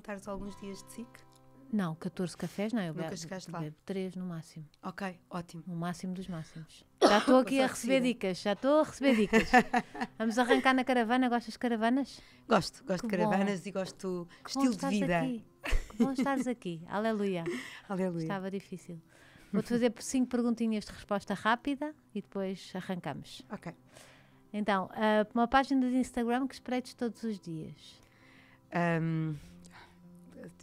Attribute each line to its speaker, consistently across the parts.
Speaker 1: contares alguns dias de SIC?
Speaker 2: Não, 14 cafés não, eu Nunca chegaste bebo, lá. bebo 3 no máximo. Ok, ótimo. No máximo dos máximos. Já estou aqui a receber dicas, já estou a receber dicas. Vamos arrancar na caravana, gostas de caravanas? Gosto, gosto que de caravanas bom. e gosto que estilo de vida. Aqui. Que bom estares aqui, aleluia. Aleluia. Estava difícil. Vou-te fazer cinco perguntinhas de resposta rápida e depois arrancamos. Ok. Então, ah, uma página de Instagram que espreites todos os dias. Um,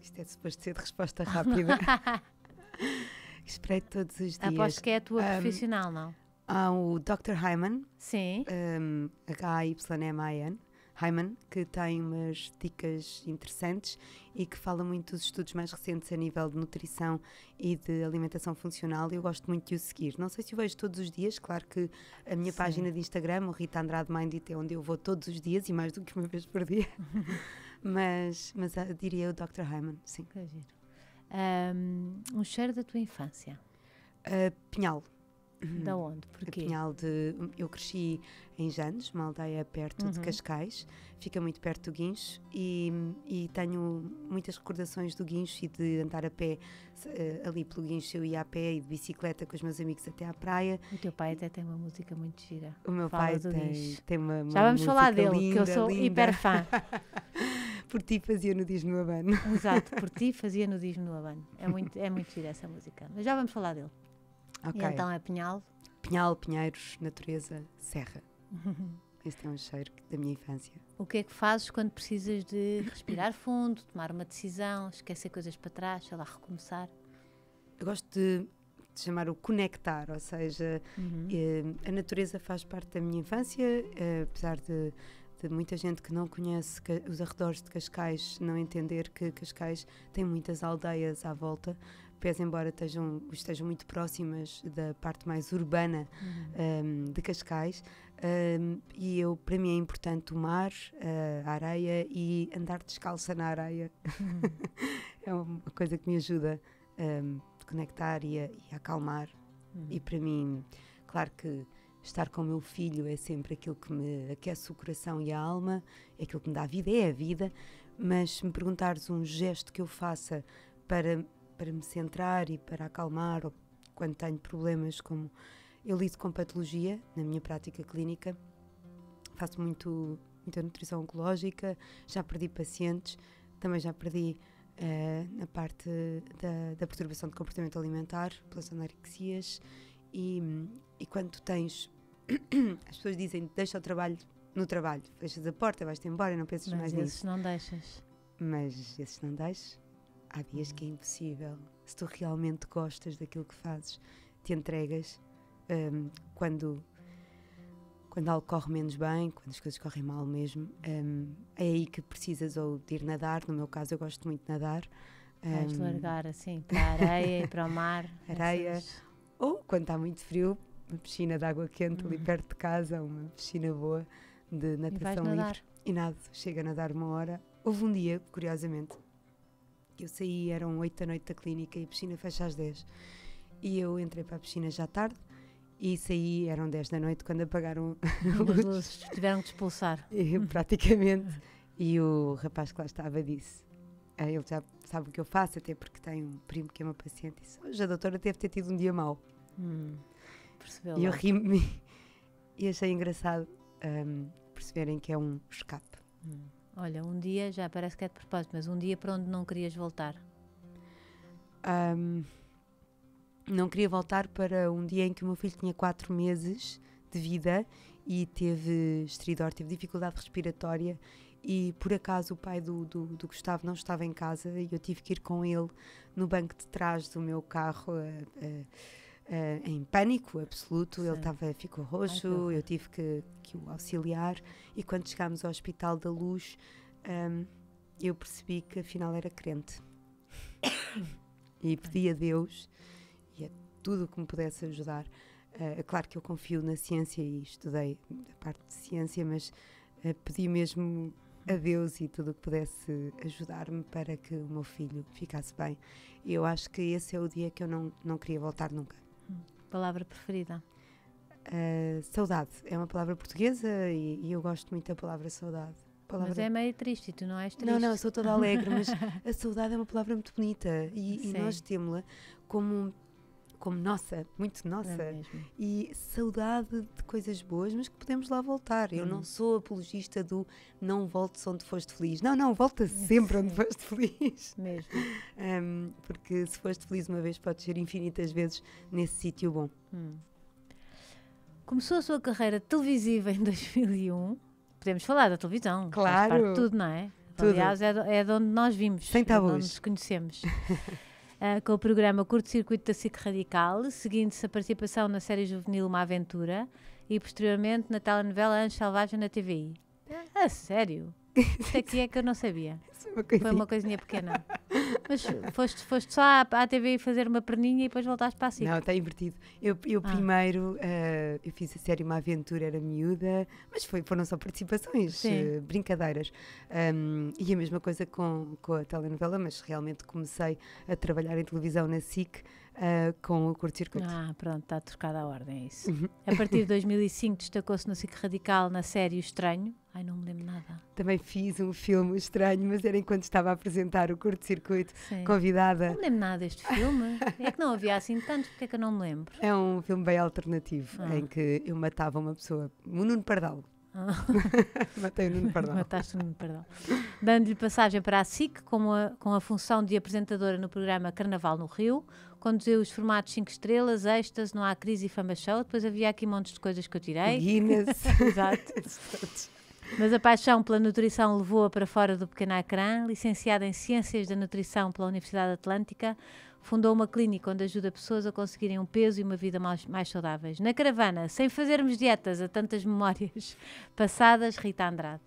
Speaker 1: isto é suposto ser de resposta rápida. Esperei todos os dias. Aposto que é a tua um, profissional, não? Há o Dr. Hyman. Sim. Um, H-Y-M-I-N. Hyman, que tem umas dicas interessantes e que fala muito dos estudos mais recentes a nível de nutrição e de alimentação funcional. e Eu gosto muito de o seguir. Não sei se o vejo todos os dias, claro que a minha Sim. página de Instagram, o Rita Andrade Mindit, é onde eu vou todos os dias e mais do que uma vez por dia. Mas, mas ah, diria o Dr. Hyman, sim. Que giro. Um, um cheiro da tua infância? Uh, pinhal. Da onde? Porquê? Pinhal de. Eu cresci em Janos, uma aldeia perto uhum. de Cascais, fica muito perto do Guincho e, e, tenho muitas recordações do Guincho e de andar a pé ah, ali pelo Guincho. Eu ia a pé e de bicicleta com os meus amigos até à praia. O teu pai até tem uma música muito gira. O meu Fala pai tem, tem, uma, uma Já vamos falar dele, linda, que eu sou hiper fã.
Speaker 2: Por ti fazia nudismo no abano Exato, por ti fazia nudismo no abano É muito, é muito gira essa música. Mas já vamos falar dele.
Speaker 1: E então é Pinhal. Pinhal, Pinheiros, Natureza, Serra. Este é um cheiro da minha infância.
Speaker 2: O que é que fazes quando precisas de respirar fundo, tomar uma decisão, esquecer coisas para trás, sei lá, recomeçar?
Speaker 1: Eu gosto de, de chamar o conectar, ou seja, uhum. eh, a natureza faz parte da minha infância, eh, apesar de de muita gente que não conhece os arredores de Cascais não entender que Cascais tem muitas aldeias à volta, pese embora estejam, estejam muito próximas da parte mais urbana uhum. um, de Cascais. Um, e eu, para mim é importante o mar, a areia e andar descalça na areia. Uhum. é uma coisa que me ajuda um, a conectar e a, e a acalmar. Uhum. E para mim, claro que estar com o meu filho é sempre aquilo que me aquece o coração e a alma, é aquilo que me dá vida, é a vida, mas se me perguntares um gesto que eu faça para, para me centrar e para acalmar, ou quando tenho problemas como eu lido com patologia na minha prática clínica, faço muito, muita nutrição oncológica, já perdi pacientes, também já perdi uh, na parte da, da perturbação de comportamento alimentar, pelas anorexias, e, e quando tens as pessoas dizem deixa o trabalho no trabalho, fechas a porta, vais-te embora e não pensas Mas mais nisso. Mas esses não deixas. Mas esses não deixas. Há dias que é impossível. Se tu realmente gostas daquilo que fazes, te entregas um, quando quando algo corre menos bem, quando as coisas correm mal mesmo, um, é aí que precisas ou de ir nadar. No meu caso, eu gosto muito de nadar. Um, largar assim para a areia e para
Speaker 2: o mar. Areia. Essas...
Speaker 1: Ou quando está muito frio, uma piscina de água quente uhum. ali perto de casa, uma piscina boa de natação e livre. E nada chega a nadar uma hora. Houve um dia, curiosamente, que eu saí, eram 8 da noite da clínica e a piscina fecha às 10. E eu entrei para a piscina já tarde e saí, eram 10 da noite, quando apagaram as luzes. Tiveram que expulsar. E, praticamente. e o rapaz que lá estava disse: ah, ele já sabe o que eu faço, até porque tem um primo que é uma paciente. E disse, hoje a doutora deve ter tido um dia mau. Hum. Percebeu e eu ri-me e achei engraçado um, perceberem que é um escape. Hum.
Speaker 2: Olha, um dia, já parece que é de propósito, mas um dia para onde não querias voltar? Um, não queria voltar
Speaker 1: para um dia em que o meu filho tinha 4 meses de vida e teve estridor, teve dificuldade respiratória e por acaso o pai do, do, do, Gustavo não estava em casa e eu tive que ir com ele no banco de trás do meu carro eh, eh, uh, em pânico absoluto. Sim. Ele tava, ficou roxo, Ai, eu tive que, que, o auxiliar. E quando chegámos ao Hospital da Luz, um, eu percebi que afinal era crente. e pedi a Deus e a tudo o que me pudesse ajudar. Uh, claro que eu confio na ciência e estudei a parte de ciência, mas uh, pedi mesmo a Deus e tudo o que pudesse ajudar-me para que o meu filho ficasse bem. Eu acho que esse é o dia que eu não, não queria voltar nunca palavra preferida? Uh, saudade. É uma palavra portuguesa e, e, eu gosto muito da palavra saudade. Palavra... Mas é
Speaker 2: meio triste, tu não és triste. Não, não, sou toda alegre, mas
Speaker 1: a saudade é uma palavra muito bonita e, e nós temos-la como como nossa, muito nossa. É e saudade de coisas boas, mas que podemos lá voltar. Eu hum. não uhum. sou apologista do não voltes onde foste feliz. Não, não, volta sempre onde foste feliz. Mesmo. Um, porque se foste feliz uma vez, podes ser infinitas vezes nesse sítio bom. Hum.
Speaker 2: Começou a sua carreira televisiva em 2001. Podemos falar da televisão. Claro. Faz parte de tudo, não é? Tudo. Aliás, é, é de, é onde nós vimos. Sem é tabus. É onde nos conhecemos. Eh, com o programa Curto Circuito da SIC Radical, seguindo-se a participação na série juvenil Uma Aventura e posteriormente na telenovela Anjo Selvagem na TVI. É. A sério? Isso é que é que eu não sabia. É uma Foi uma coisinha pequena. Mas foste, foste só à, TV fazer uma perninha e depois voltaste para a SIC. Não, está invertido.
Speaker 1: Eu, eu ah. primeiro uh, eu fiz a série Uma Aventura, era miúda, mas foi, foram só participações, uh, brincadeiras. Um, e a mesma coisa com, com a telenovela, mas realmente comecei a trabalhar em televisão na SIC. Uh, com o curto-circuito. Ah,
Speaker 2: pronto, está trocada a ordem, é isso. Uhum. A partir de 2005 destacou-se no SIC Radical na série O Estranho, Ai, não me lembro nada. Também fiz um filme estranho, mas era enquanto estava a apresentar o
Speaker 1: curto-circuito, convidada. Não me
Speaker 2: lembro nada deste filme. é que não havia assim tantos, porque é que eu não me lembro?
Speaker 1: É um filme bem alternativo, ah. em que eu matava uma pessoa, o Nuno Pardal.
Speaker 2: Ah. Matei o Nuno Pardal. Mataste o Nuno Pardal. Dando-lhe passagem para a SIC, com a, com a função de apresentadora no programa Carnaval no Rio, conduziu os formatos 5 estrelas, extas, não há crise e fama show. Depois havia aqui montes de coisas que eu tirei. Guinness. Exato. Mas a paixão pela nutrição levou-a para fora do pequeno ecrã. Licenciada em Ciências da Nutrição pela Universidade Atlântica, fundou uma clínica onde ajuda pessoas a conseguirem um peso e uma vida mais, mais saudáveis. Na caravana, sem fazermos dietas a tantas memórias passadas, Rita Andrade.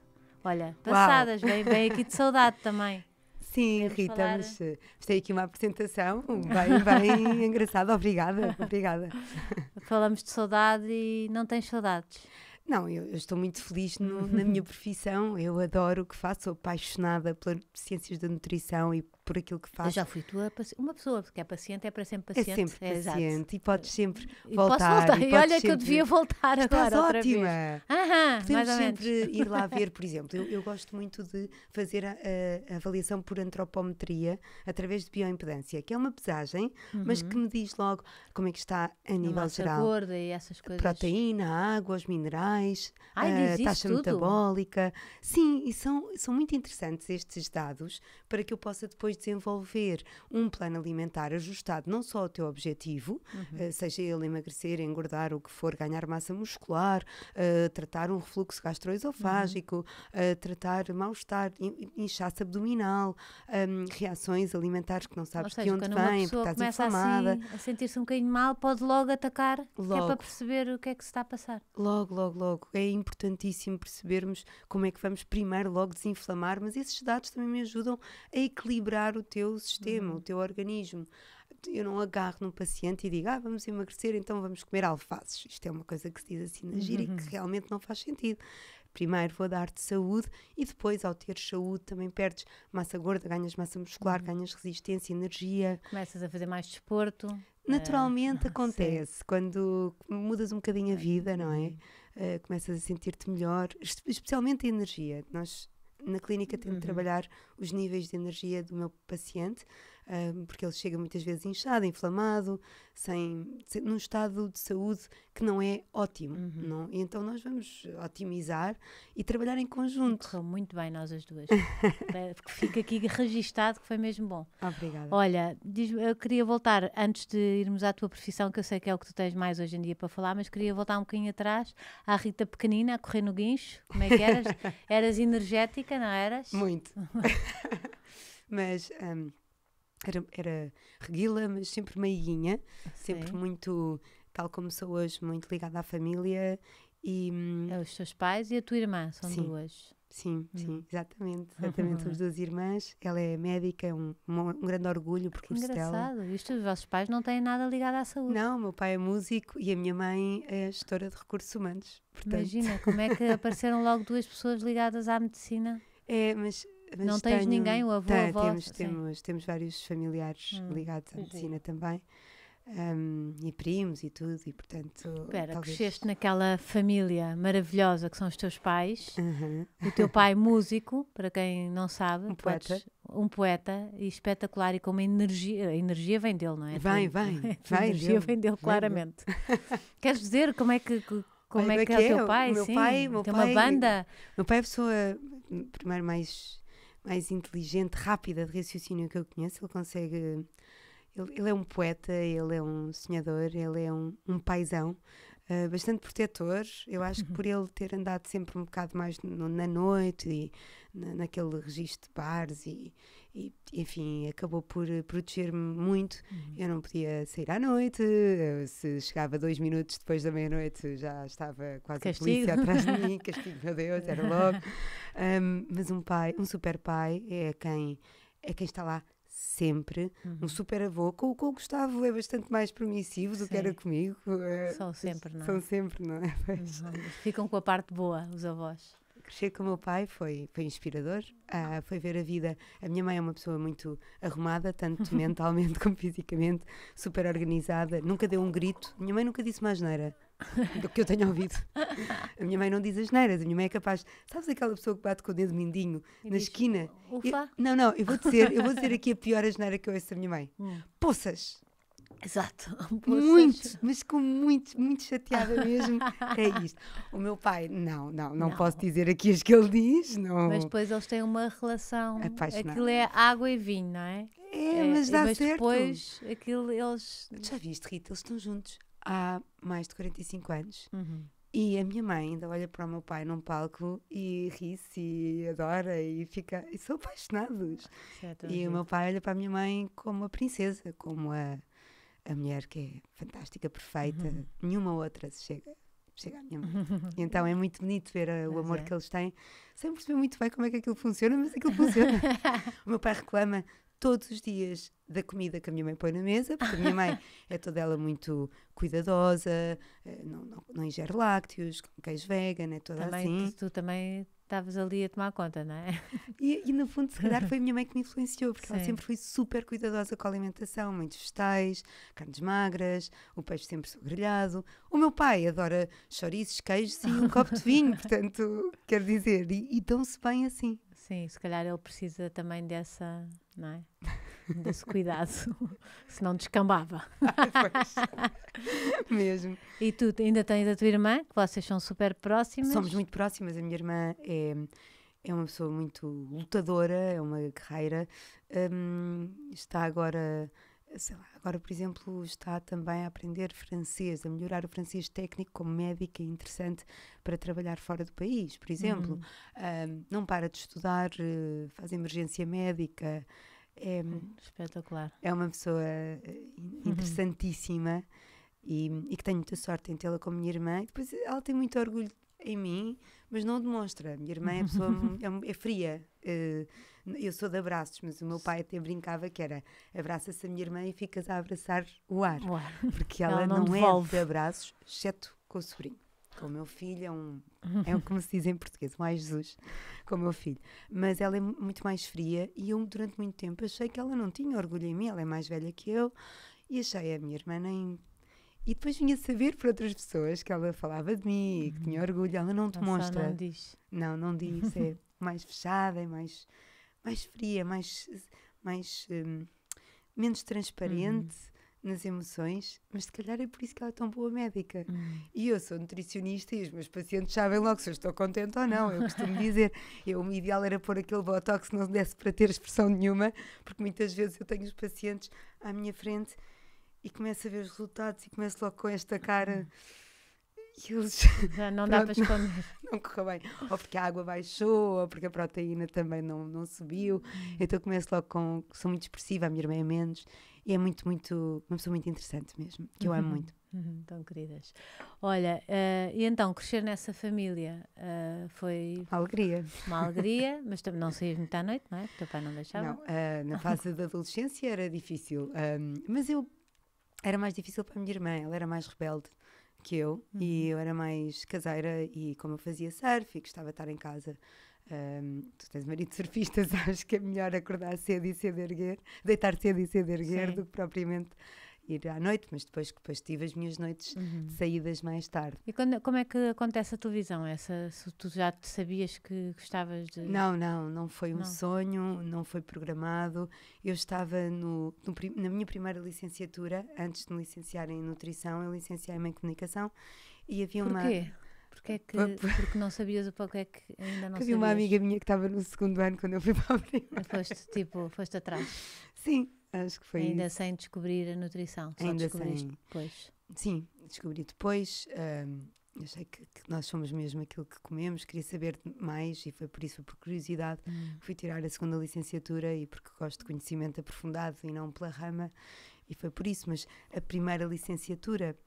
Speaker 2: Olha, passadas, vem bem, bem aqui de saudade também. Sim, Rita, falar... mas,
Speaker 1: eh, tem é aqui uma apresentação bem, bem engraçada. Obrigada, obrigada.
Speaker 2: Falamos de saudade e não tens saudades?
Speaker 1: Não, eu, eu estou muito feliz
Speaker 2: no, na minha
Speaker 1: profissão, eu adoro o que faço, sou apaixonada pelas ciências da nutrição e
Speaker 2: por aquilo que faz. Eu já fui tua uma pessoa que é paciente, é para sempre é paciente. É sempre paciente é, exato. e podes sempre e voltar. voltar. E, e olha sempre... que eu devia voltar Estás agora Estás ótima. vez. Aham, Podemos sempre ir lá ver, por exemplo, eu,
Speaker 1: eu gosto muito de fazer a, a, avaliação por antropometria através de bioimpedância, que é uma pesagem, uhum. mas que uhum. me diz logo como é que está a nível geral.
Speaker 2: gorda e essas coisas.
Speaker 1: Proteína, água, os minerais, Ai, a eh, taxa tudo? metabólica. Sim, e são, são muito interessantes estes dados, para que eu possa depois desenvolver um plano alimentar ajustado não só ao teu objetivo, uhum. Eh, seja ele emagrecer, engordar, o que for, ganhar massa muscular, uh, tratar um refluxo gastroesofágico, uhum. uh, tratar mal-estar, inchaço abdominal, um, reações alimentares que não sabes seja, de onde vêm, porque estás assim inflamada. Assim, a
Speaker 2: sentir-se um bocadinho mal, pode logo atacar, logo. é para perceber o que é que se está a passar.
Speaker 1: Logo, logo, logo. É importantíssimo percebermos como é que vamos primeiro logo desinflamar, mas esses dados também me ajudam a equilibrar o teu sistema, uhum. o teu organismo. Eu não agarro num paciente e digo, ah, vamos emagrecer, então vamos comer alfaces. Isto é uma coisa que se diz assim na gira uhum. e que realmente não faz sentido. Primeiro vou dar-te saúde e depois, ao ter saúde, também perdes massa gorda, ganhas massa muscular, uhum. ganhas resistência, energia. Começas a fazer mais desporto. Eh,
Speaker 2: Naturalmente
Speaker 1: é. acontece Sim. quando mudas um bocadinho a vida, não é? Uh, começas a sentir-te melhor, especialmente a energia. Nós na clínica tento uhum. trabalhar os níveis de energia do meu paciente porque ele chega muitas vezes inchado, inflamado, sem, sem, num estado de saúde que não é ótimo. Uhum. Não? E então nós vamos otimizar
Speaker 2: e trabalhar em conjunto. Correu muito bem nós as duas. É, fica aqui registado que foi mesmo bom. Obrigada. Olha, diz, eu queria voltar, antes de irmos à tua profissão, que eu sei que é o que tu tens mais hoje em dia para falar, mas queria voltar um bocadinho atrás à Rita Pequenina, a correr no guincho. Como é que eras? eras energética, não eras? Muito. mas...
Speaker 1: Um, era, era reguila, mas sempre meiguinha, ah, sempre muito, tal como sou hoje, muito ligada à família. E, hum, é os teus pais e a tua irmã, são sim, duas. Sim, hum. sim, exatamente. Exatamente, somos duas irmãs. Ela é médica, é um, um, grande orgulho porque curso engraçado.
Speaker 2: dela. Isto, os vossos pais não têm nada ligado à saúde. Não, meu pai
Speaker 1: é músico e a minha mãe é gestora de recursos humanos. Portanto. Imagina, como é que
Speaker 2: apareceram logo duas pessoas ligadas à medicina? É, mas não tens ninguém, o avô, tá, avó, temos, assim.
Speaker 1: temos, temos vários familiares hum. ligados à medicina também. Um, e primos e tudo, e portanto. Espera, talvez... cresceste
Speaker 2: naquela família maravilhosa que são os teus pais, uhum. o teu pai músico, para quem não sabe, um podes, poeta. Um poeta e espetacular e com uma energia. A energia vem dele, não é? Vem, vem. vem a energia dele, vem dele, claramente. Vem Queres dizer como é que. Como é que é, é o teu pai? O meu Sim, pai, meu tem pai, uma banda.
Speaker 1: Meu pai é a pessoa, primeiro, mais mais inteligente, rápida de raciocínio que eu conheço. Ele consegue. Ele, ele é um poeta, ele é um sonhador, ele é um, um paisão uh, bastante protetor. Eu acho que uhum. por ele ter andado sempre um bocado mais no, na noite e na, naquele registro de bares e e enfim, acabou por eh, proteger-me muito. Uhum. Eu não podia sair à noite, se chegava dois minutos depois da meia-noite já estava quase castigo. a polícia atrás de mim, castigo, meu Deus, era logo. Um, mas um pai, um super pai é quem, é quem está lá sempre. Uhum. Um super avô, com, com o Gustavo é bastante mais permissivo do Sim. que era comigo. Eh, são sempre, não é? São sempre, não é? Uhum.
Speaker 2: Ficam com a parte boa, os avós.
Speaker 1: Crescer com o meu pai foi, foi inspirador, ah, ah. foi ver a vida. A minha mãe é uma pessoa muito arrumada, tanto mentalmente como fisicamente, super organizada, nunca deu um grito. Minha mãe nunca disse mais neira do que eu tenho ouvido. A minha mãe não diz as neiras, a minha mãe é capaz. Sabes aquela pessoa que bate com o dedo mindinho e na diz, esquina? Ufa! Eu, não, não, eu vou dizer, eu vou dizer aqui a pior asneira que eu ouço da minha mãe. Hum. Poças! Exato. Muito, mas
Speaker 2: com muito, muito chateada mesmo. é isto. O meu pai, não, não, não, não, posso dizer aqui as que ele
Speaker 1: diz. Não. Mas depois
Speaker 2: eles têm uma relação. Apaixonada. Aquilo é água e vinho, não é? É, é mas dá mas certo. depois aquilo eles. Já viste, Rita? Eles estão juntos
Speaker 1: há mais de 45 anos. Uhum. E a minha mãe ainda olha para o meu pai num palco e ri-se e adora e fica. E são apaixonados. Certo, é e o meu pai olha para a minha mãe como a princesa, como a a mulher que é fantástica, perfeita, uhum. nenhuma outra se chega, chega à minha mãe. então é muito bonito ver a, eh, o amor é. que eles têm, sem perceber muito bem como é que aquilo funciona, mas aquilo funciona. o meu pai reclama todos os dias da comida que a minha mãe põe na mesa, porque a minha mãe é toda ela muito cuidadosa, eh, não, não, não ingere lácteos, queijo vegan, é toda também, assim. Tu, tu também
Speaker 2: estavas ali a tomar conta, não é?
Speaker 1: E, e, no fundo, se calhar foi a minha mãe que me influenciou, porque Sim. ela sempre foi super cuidadosa com a alimentação, muitos vegetais, carnes magras, o peixe sempre grelhado. O meu pai adora chouriços, queijos e um copo de vinho, portanto, quer
Speaker 2: dizer, e, e dão-se bem assim. Sim, se calhar ele precisa também dessa, não é? desse cuidado, se não descambava. Ah, Mesmo. E tu ainda tens a tua irmã, que vocês são super próximas? Somos muito
Speaker 1: próximas. A minha irmã é, é uma pessoa muito lutadora, é uma guerreira. Um, está agora. Lá, agora, por exemplo, está também a aprender francês, a melhorar o francês técnico como médica interessante para trabalhar fora do país, por exemplo. Um, uhum. hum, não para de estudar, eh, faz emergência médica, é, Espetacular. É uma pessoa eh, uhum. interessantíssima uhum. e, e, que tenho muita sorte em tê-la como minha irmã. depois ela tem muito orgulho em mim, mas não demonstra. Minha irmã é, pessoa, é, é fria. Eh, eu sou de abraços, mas o meu pai até brincava que era abraça-se a minha irmã e ficas a abraçar o ar. O ar. Porque ela, ela não, não é de abraços, exceto com o sobrinho com o meu filho, é um, é um, como se diz em português, mais Jesus, com o meu filho. Mas ela é muito mais fria e eu, durante muito tempo, achei que ela não tinha orgulho em mim, ela é mais velha que eu, e achei a minha irmã nem. E depois vinha saber por outras pessoas que ela falava de mim, uhum. que tinha orgulho, ela não demonstra. mostra não diz. Não, não diz, é mais fechada, é mais, mais fria, mais. mais um, menos transparente. Uhum nas emoções, mas se calhar é por isso que ela é tão boa médica. Hum. E eu sou nutricionista e os meus pacientes sabem logo se eu estou contente ou não. Eu costumo dizer, eu, o ideal era pôr aquele botox que não desse para ter expressão nenhuma, porque muitas vezes eu tenho os pacientes à minha frente e começo a ver os resultados e começo logo com esta cara. Hum. eles. Já não dá para esconder. Não, não correu bem. Ou porque a água baixou, ou porque a proteína também não, não subiu. Hum. Então começo logo com. Sou muito expressiva, a minha irmã é menos e é muito, muito, uma pessoa muito interessante mesmo, que eu uhum. amo muito. Uhum,
Speaker 2: então, queridas. Olha, uh, e então crescer nessa família uh, foi. Uma alegria. Uma alegria, mas também não saías muito à noite, não é? O teu pai não deixava. Não, uh, na fase
Speaker 1: da adolescência era difícil, um, ehm, mas eu. Era mais difícil para a minha irmã, ela era mais rebelde que eu uhum. e eu era mais caseira e como eu fazia surf e gostava de estar em casa um, tu tens marido surfista, sabes que é melhor acordar cedo e cedo erguer, deitar cedo e cedo erguer Sim. do que propriamente ir à noite, mas depois, depois tive as minhas noites uhum. saídas mais tarde.
Speaker 2: E quando, como é que acontece a televisão? Essa, se tu já te sabias que gostavas de. Não, não, não foi um não.
Speaker 1: sonho, não foi programado. Eu estava no, no, na minha primeira licenciatura, antes de me licenciar em nutrição, eu licenciei-me em comunicação e havia Porquê? uma. Porque é que porque não sabias o pouco é que
Speaker 2: ainda não Porque sabias? uma amiga minha que estava no segundo ano quando eu fui para a primeira. Foste, tipo, foste atrás. Sim, acho que foi Ainda isso. sem descobrir a nutrição, só ainda descobriste sem... depois. Sim,
Speaker 1: descobri depois. Um, achei que, que, nós somos mesmo aquilo que comemos, queria saber mais e foi por isso, por curiosidade, hum. fui tirar a segunda licenciatura e porque gosto de conhecimento aprofundado e não pela rama. E foi por isso, mas a primeira licenciatura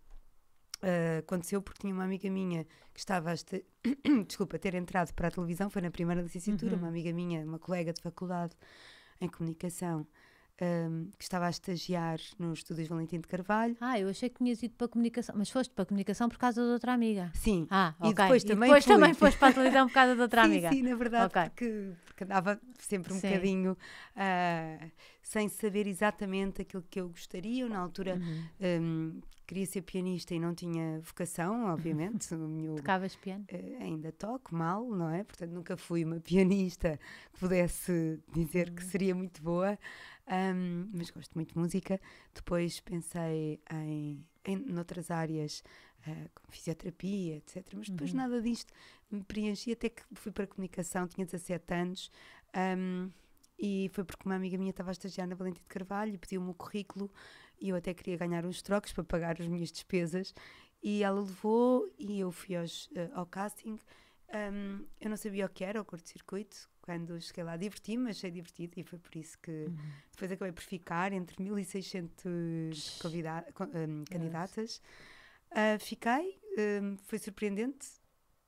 Speaker 1: eh, aconteceu porque tinha uma amiga minha que estava a este... desculpa, ter entrado para a televisão, foi na primeira licenciatura, uhum. uma amiga minha, uma colega de faculdade em comunicação, um, ehm, que estava a estagiar nos estudos Valentim de Carvalho. Ah, eu achei que tinhas ido para a comunicação,
Speaker 2: mas foste para a comunicação por causa de outra amiga. Sim. Ah, ok. E depois também, e depois fui. também foste para a televisão por causa de outra sim, amiga. Sim, na verdade,
Speaker 1: okay. porque dava sempre um Sim. bocadinho uh, sem saber exatamente aquilo que eu gostaria. Eu, na altura, uhum. um, queria ser pianista e não tinha vocação, obviamente. Meu, Tocavas piano? Uh, ainda toco mal, não é? Portanto, nunca fui uma pianista que pudesse dizer uhum. que seria muito boa, um, mas gosto muito de música. Depois pensei em em noutras áreas, uh, como fisioterapia, etc. Mas depois uhum. nada disto me preenchi, até que fui para a comunicação, tinha 17 anos. Um, e foi porque uma amiga minha estava a estagiar na Valentim de Carvalho e pediu-me o currículo e eu até queria ganhar uns trocos para pagar as minhas despesas e ela levou e eu fui aos, uh, ao casting um, eu não sabia o que era o curto-circuito quando cheguei lá, diverti-me, achei divertido e foi por isso que uhum. depois acabei por ficar entre 1600 convida um, candidatas. Uh, fiquei, um, foi surpreendente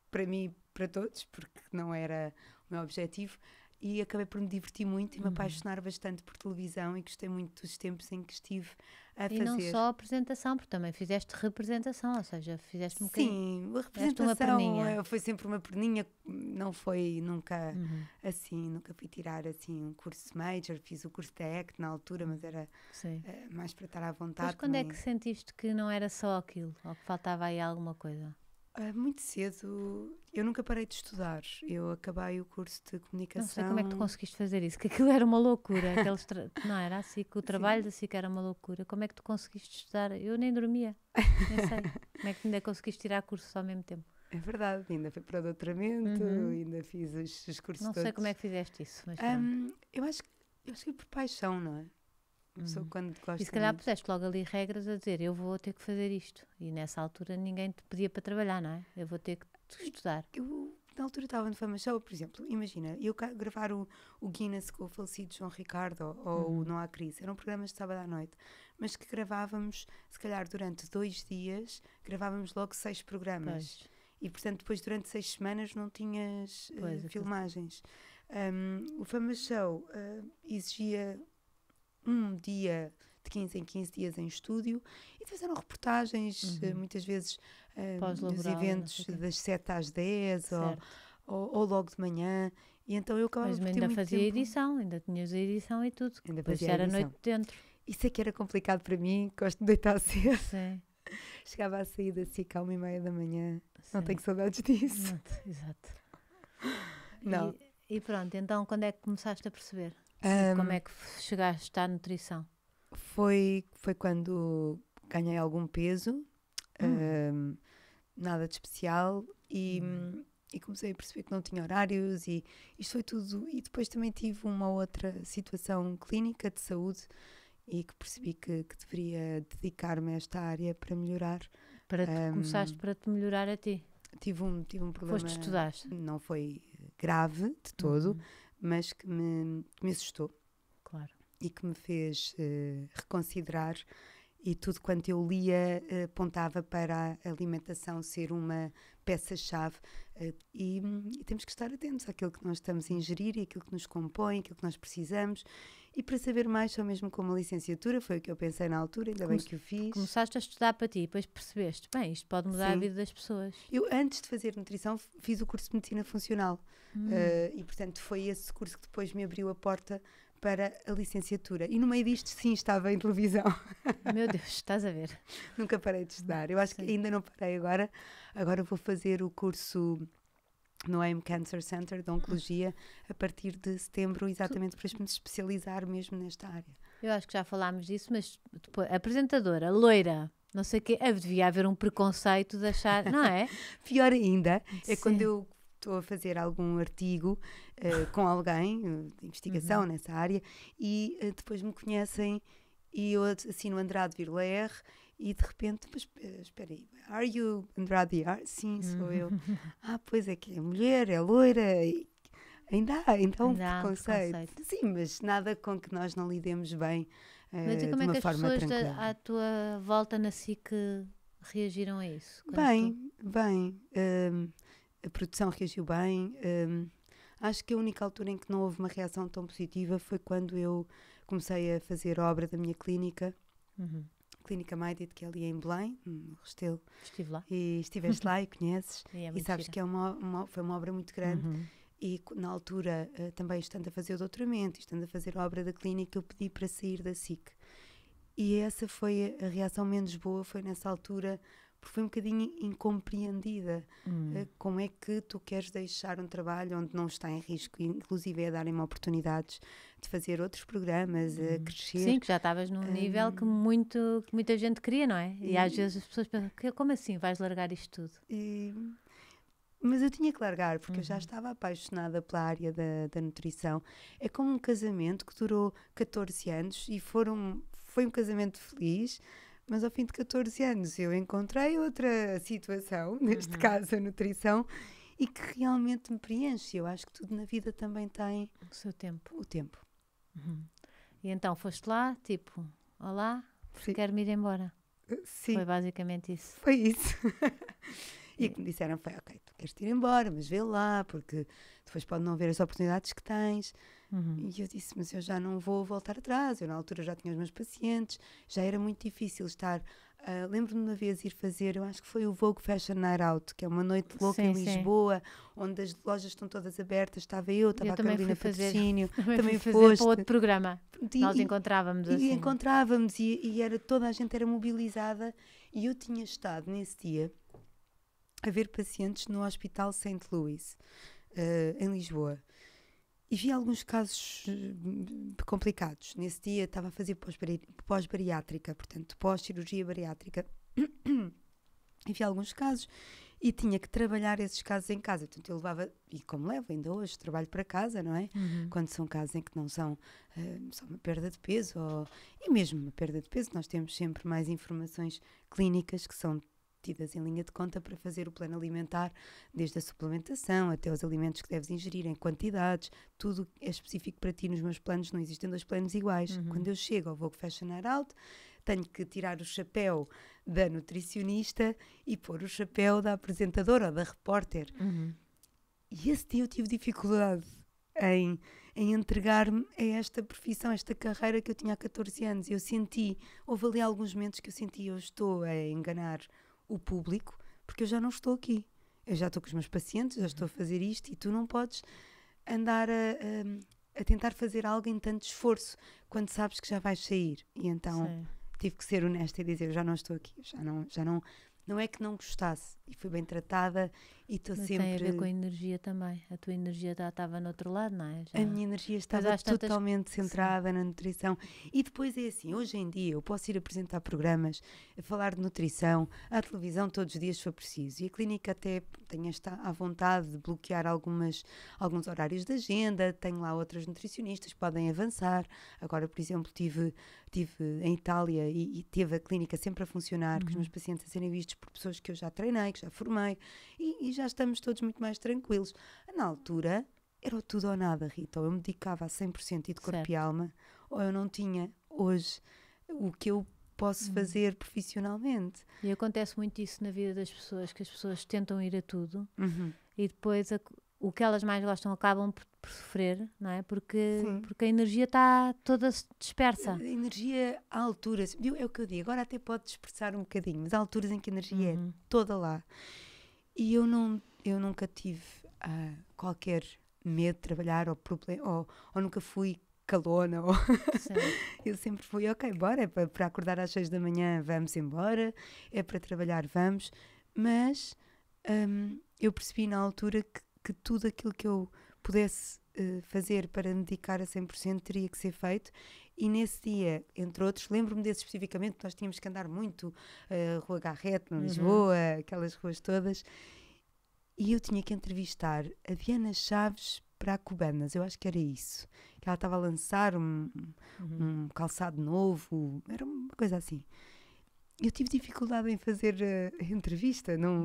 Speaker 1: para mim, para todos, porque não era o meu objetivo e acabei por me divertir muito e me uhum. apaixonar bastante por televisão
Speaker 2: e gostei muito dos tempos em
Speaker 1: que estive a e fazer. E não só
Speaker 2: apresentação, porque também fizeste representação, ou seja, fizeste um Sim, a representação eh,
Speaker 1: foi sempre uma perninha, não foi nunca uhum. assim, nunca fui tirar assim um curso major, fiz o curso de ECT na altura, mas era uh, mais para estar à vontade. Mas quando é também. é que
Speaker 2: sentiste que não era só aquilo, ou que faltava aí alguma coisa? Ah, muito cedo, eu nunca parei de estudar. Eu acabei o curso de comunicação. Não sei como é que tu conseguiste fazer isso, que aquilo era uma loucura. Aqueles tra... Não, era assim que o trabalho Sim. da SIC era uma loucura. Como é que tu conseguiste estudar? Eu nem dormia, nem sei. Como é que ainda conseguiste tirar cursos ao mesmo tempo?
Speaker 1: É verdade, ainda fui para o doutoramento, uhum. ainda fiz os, os cursos. Não sei todos. como é que fizeste isso, mas. Um,
Speaker 2: eu, acho, eu acho que por paixão, não é? Uhum. Só quando gosto e se calhar muito. puseste logo ali regras a dizer eu vou ter que fazer isto. E nessa altura ninguém te pedia para trabalhar, não é? Eu vou ter que estudar.
Speaker 1: Eu, na altura estava no Fama Show, por exemplo, imagina, eu gravar o, o Guinness com o falecido João Ricardo ou uhum. o Não Há Crise, eram programas de sábado à noite, mas que gravávamos, se calhar durante dois dias, gravávamos logo seis programas. Pois. E, portanto, depois, durante seis semanas, não tinhas eh, pois, uh, filmagens. Um, o Fama Show uh, exigia um dia de 15 em 15 dias em estúdio e fizeram reportagens, eh, uhum. muitas vezes eh, nos dos eventos das 7 às 10 ou, ou, ou, logo
Speaker 2: de manhã. E então eu acabava Mas por ainda fazia tempo. edição, ainda tinhas a edição e tudo. Ainda fazia era a noite
Speaker 1: dentro. Isso é que era complicado para mim, gosto de deitar cedo. Sim. Chegava sair da assim, à uma e meia da manhã. Sim. Não tenho saudades disso. Exato. exato.
Speaker 2: Não. E, e pronto, então quando é que começaste a perceber? Um, como é que chegaste à nutrição?
Speaker 1: Foi, foi quando ganhei algum peso, hum. um, nada de especial, e, hum. e, comecei a perceber que não tinha horários, e isto foi tudo. E depois também tive uma outra situação clínica de saúde e que percebi que, que deveria dedicar-me a esta área para melhorar. Para te, um, começaste
Speaker 2: para te melhorar a ti? Tive um, tive um problema. Foste estudaste?
Speaker 1: Não foi grave de todo. Uhum mas que me, que me assustou. Claro. E que me fez uh, reconsiderar e tudo quanto eu lia eh, apontava para a alimentação ser uma peça-chave eh, e, e, temos que estar atentos àquilo que nós estamos a ingerir e àquilo que nos compõe, àquilo que nós precisamos e para saber mais só mesmo com uma licenciatura, foi o que eu pensei na altura, ainda Come bem que o fiz. Começaste a estudar para ti e depois percebeste,
Speaker 2: bem, isto pode mudar Sim. a vida
Speaker 1: das pessoas. Eu antes de fazer nutrição fiz o curso de Medicina Funcional hum. uh, e portanto foi esse curso que depois me abriu a porta para a licenciatura. E no meio disto, sim, estava em televisão. Meu Deus, estás a ver. Nunca parei de estudar. Eu acho sim. que ainda não parei agora. Agora vou fazer o curso no AM Cancer Center de Oncologia a partir de setembro, exatamente para me especializar mesmo nesta área.
Speaker 2: Eu acho que já falámos disso, mas depois, apresentadora, loira, não sei o quê, é, devia haver um preconceito de achar, não é? Pior ainda é Sim. quando eu estou a fazer algum
Speaker 1: artigo uh, com alguém eh, de investigação uhum. nessa área e uh, depois me conhecem e eu assino Andrade Virler e de repente, mas espera aí, are you Andrade Sim, sou eu. Uhum. ah, pois é que é mulher, é loira, e, ainda há, então ainda preconceito. preconceito. Sim, mas nada com que nós não lidemos bem uh, mas e como de é uma é que as pessoas da,
Speaker 2: à tua volta na SIC reagiram a isso? Bem,
Speaker 1: tu... bem. Um, a produção reagiu bem. Um, acho que a única altura em que não houve uma reação tão positiva foi quando eu comecei a fazer obra da minha clínica. Uhum. Clínica Maidit, que é ali em Belém, no Restelo. Estive lá. E estiveste lá e conheces. E, é e sabes que é uma, uma, foi uma obra muito grande. Uhum. E na altura, eh, também estando a fazer o doutoramento, estando a fazer a obra da clínica, eu pedi para sair da SIC. E essa foi a reação menos boa, foi nessa altura porque foi um bocadinho incompreendida. Hum. Eh, como é que tu queres deixar um trabalho onde não está em risco, inclusive é darem-me oportunidades de fazer outros programas, eh, hum. a crescer? Sim, que já
Speaker 2: estavas num nível que, hum. muito, que muita gente queria, não é? E, e às vezes as pessoas pensam: como assim vais largar isto tudo?
Speaker 1: E, mas eu tinha que largar, porque uhum. eu já uhum. estava apaixonada pela área da, da, nutrição. É como um casamento que durou 14 anos e foram, foi um casamento feliz, mas ao fim de 14 anos eu encontrei outra situação, neste uhum. caso a nutrição, e que realmente me preenche. Eu
Speaker 2: acho que tudo na vida também tem o seu tempo. O
Speaker 1: tempo. Uhum.
Speaker 2: E então foste lá, tipo, olá, quero-me ir embora. Eh, sim. Foi basicamente isso. Foi isso.
Speaker 1: e que me disseram foi, ok, tu queres ir embora, mas vê lá, porque depois pode não ver as oportunidades que tens. Uhum. E eu disse: Mas eu já não vou voltar atrás. Eu, na altura, já tinha os meus pacientes, já era muito difícil estar. Uh, Lembro-me de uma vez ir fazer, eu acho que foi o Vogue Fashion Night Out, que é uma noite louca sim, em Lisboa, sim. onde as lojas estão todas abertas. Estava eu, estava a Carolina Patrocínio, também, também fui fazer foste. para outro programa. E, Nós encontrávamos e, assim. E encontrávamos, e, e era, toda a gente era mobilizada. E eu tinha estado nesse dia a ver pacientes no Hospital St. Louis, uh, em Lisboa. E vi alguns casos eh, complicados. Nesse dia estava a fazer pós-bariátrica, portanto, pós-cirurgia bariátrica. e vi alguns casos e tinha que trabalhar esses casos em casa. Portanto, eu levava, e como levo ainda hoje, trabalho para casa, não é? Uhum. Quando são casos em que não são uh, só uma perda de peso, ou, e mesmo uma perda de peso, nós temos sempre mais informações clínicas que são tidas em linha de conta para fazer o plano alimentar, desde a suplementação até os alimentos que deves ingerir, em quantidades, tudo é específico para ti nos meus planos, não existem dois planos iguais. Uhum. Quando eu chego ao Vogue Fashion Night tenho que tirar o chapéu da nutricionista e pôr o chapéu da apresentadora ou da repórter. Uhum. E esse dia eu tive dificuldade em, em entregar-me a esta profissão, a esta carreira que eu tinha há 14 anos. Eu senti, houve ali alguns momentos que eu senti, eu estou a enganar o público, porque eu já não estou aqui. Eu já estou com os meus pacientes, já estou a fazer isto e tu não podes andar a, a, a tentar fazer algo em tanto esforço quando sabes que já vais sair. E então Sim. tive que ser honesta e dizer: já não estou aqui, já não, já não não é
Speaker 2: que não gostasse, e fui bem tratada e estou sempre. Tem a ver com a energia também. A tua energia já estava no outro lado, não é? Já... A minha energia estava totalmente tantas... centrada
Speaker 1: Sim. na nutrição. E depois é assim: hoje em dia eu posso ir apresentar programas, falar de nutrição, à televisão todos os dias se for preciso. E a clínica até tenho esta à vontade de bloquear algumas, alguns horários de agenda, tenho lá outras nutricionistas, podem avançar. Agora, por exemplo, tive tive em Itália e, e teve a clínica sempre a funcionar, uhum. com os meus uhum. pacientes a serem vistos por pessoas que eu já treinei, que já formei, e, e já estamos todos muito mais tranquilos. Na altura, era tudo ou nada, Rita. Ou eu me dedicava a 100% e de corpo certo. e alma, ou eu não tinha
Speaker 2: hoje o que eu posso uhum. fazer profissionalmente. E acontece muito isso na vida das pessoas, que as pessoas tentam ir a tudo uhum. e depois o que elas mais gostam acabam por, por sofrer, não é? Porque, porque a energia está toda dispersa. A
Speaker 1: energia há alturas, é o que eu digo, agora até pode dispersar um bocadinho, mas há alturas em que a energia é uhum. é toda lá. E eu, não, eu nunca tive uh, qualquer medo de trabalhar ou, problema, ou, ou nunca fui calona. Ou eu sempre fui, ok, bora, é para, para acordar às seis da manhã, vamos embora, é para trabalhar, vamos. Mas um, eu percebi na altura que que tudo aquilo que eu pudesse uh, fazer para me dedicar a 100% teria que ser feito. E nesse dia, entre outros, lembro-me desse especificamente, nós tínhamos que andar muito uh, Rua Garrete, uhum. Lisboa, uhum. aquelas ruas todas. E eu tinha que entrevistar a Diana Chaves para a Cubanas, eu acho que era isso. Que ela estava a lançar um, uhum. um calçado novo, era uma coisa assim eu tive dificuldade em fazer a eh, entrevista, não, uhum.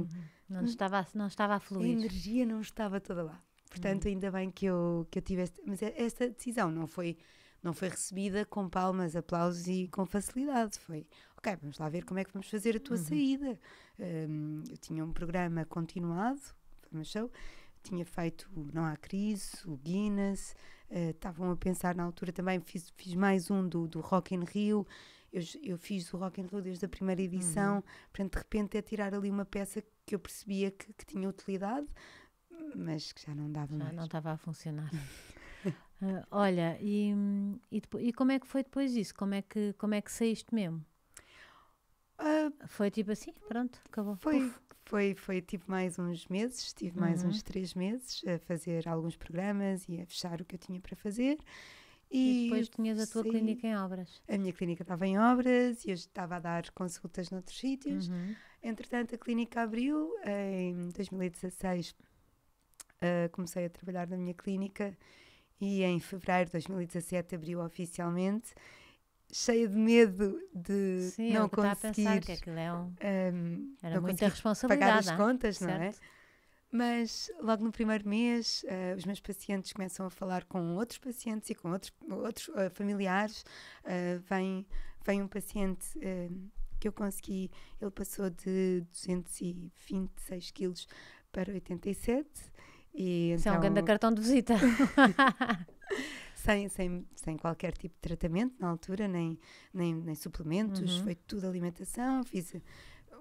Speaker 1: não, não, hum. estava,
Speaker 2: não estava a fluir. A energia não estava toda lá. Portanto, uhum.
Speaker 1: ainda bem que eu, que eu tive esta, mas é, esta decisão não foi, não foi recebida com palmas, aplausos e com facilidade. Foi, ok, vamos lá ver como é que vamos fazer a tua uhum. saída. Um, eu tinha um programa continuado, um show, tinha feito o Não Há Crise, o Guinness, eh, estavam uh, a pensar na altura também, fiz, fiz mais um do, do Rock in Rio, eu, eu fiz o Rock and Roll desde a primeira uhum. edição, uhum. portanto, de repente é tirar ali uma peça que eu percebia que, que tinha utilidade, mas que já não dava já mais. não
Speaker 2: estava a funcionar. uh, olha, e, e, depois, e, como é que foi depois disso? Como é que, como é que saíste mesmo? Uh, foi tipo assim, pronto, acabou.
Speaker 1: Foi, foi, foi tipo mais uns meses, tive uhum. mais uns três meses a fazer alguns programas e a fechar o que eu tinha para fazer.
Speaker 2: E, e depois tinhas a tua sim, clínica em obras.
Speaker 1: A minha clínica estava em obras e eu estava a dar consultas noutros sítios. Uhum. Entretanto, a clínica abriu em 2016. Uh, eh, comecei a trabalhar na minha clínica e em fevereiro de 2017 abriu oficialmente cheia de medo de Sim, é não conseguir. Sim, pensar que aquilo é um, um, ehm, era muita responsabilidade. Pagar as é? contas, não, não é? Mas logo no primeiro mês, uh, os meus pacientes começam a falar com outros pacientes e com outros, outros uh, familiares. Uh, vem, vem um paciente que eu consegui, ele passou de 226 quilos para 87. E Isso então, é um então grande cartão de visita. sem, sem, sem qualquer tipo de tratamento na altura, nem, nem, nem suplementos, uhum. foi tudo alimentação. Fiz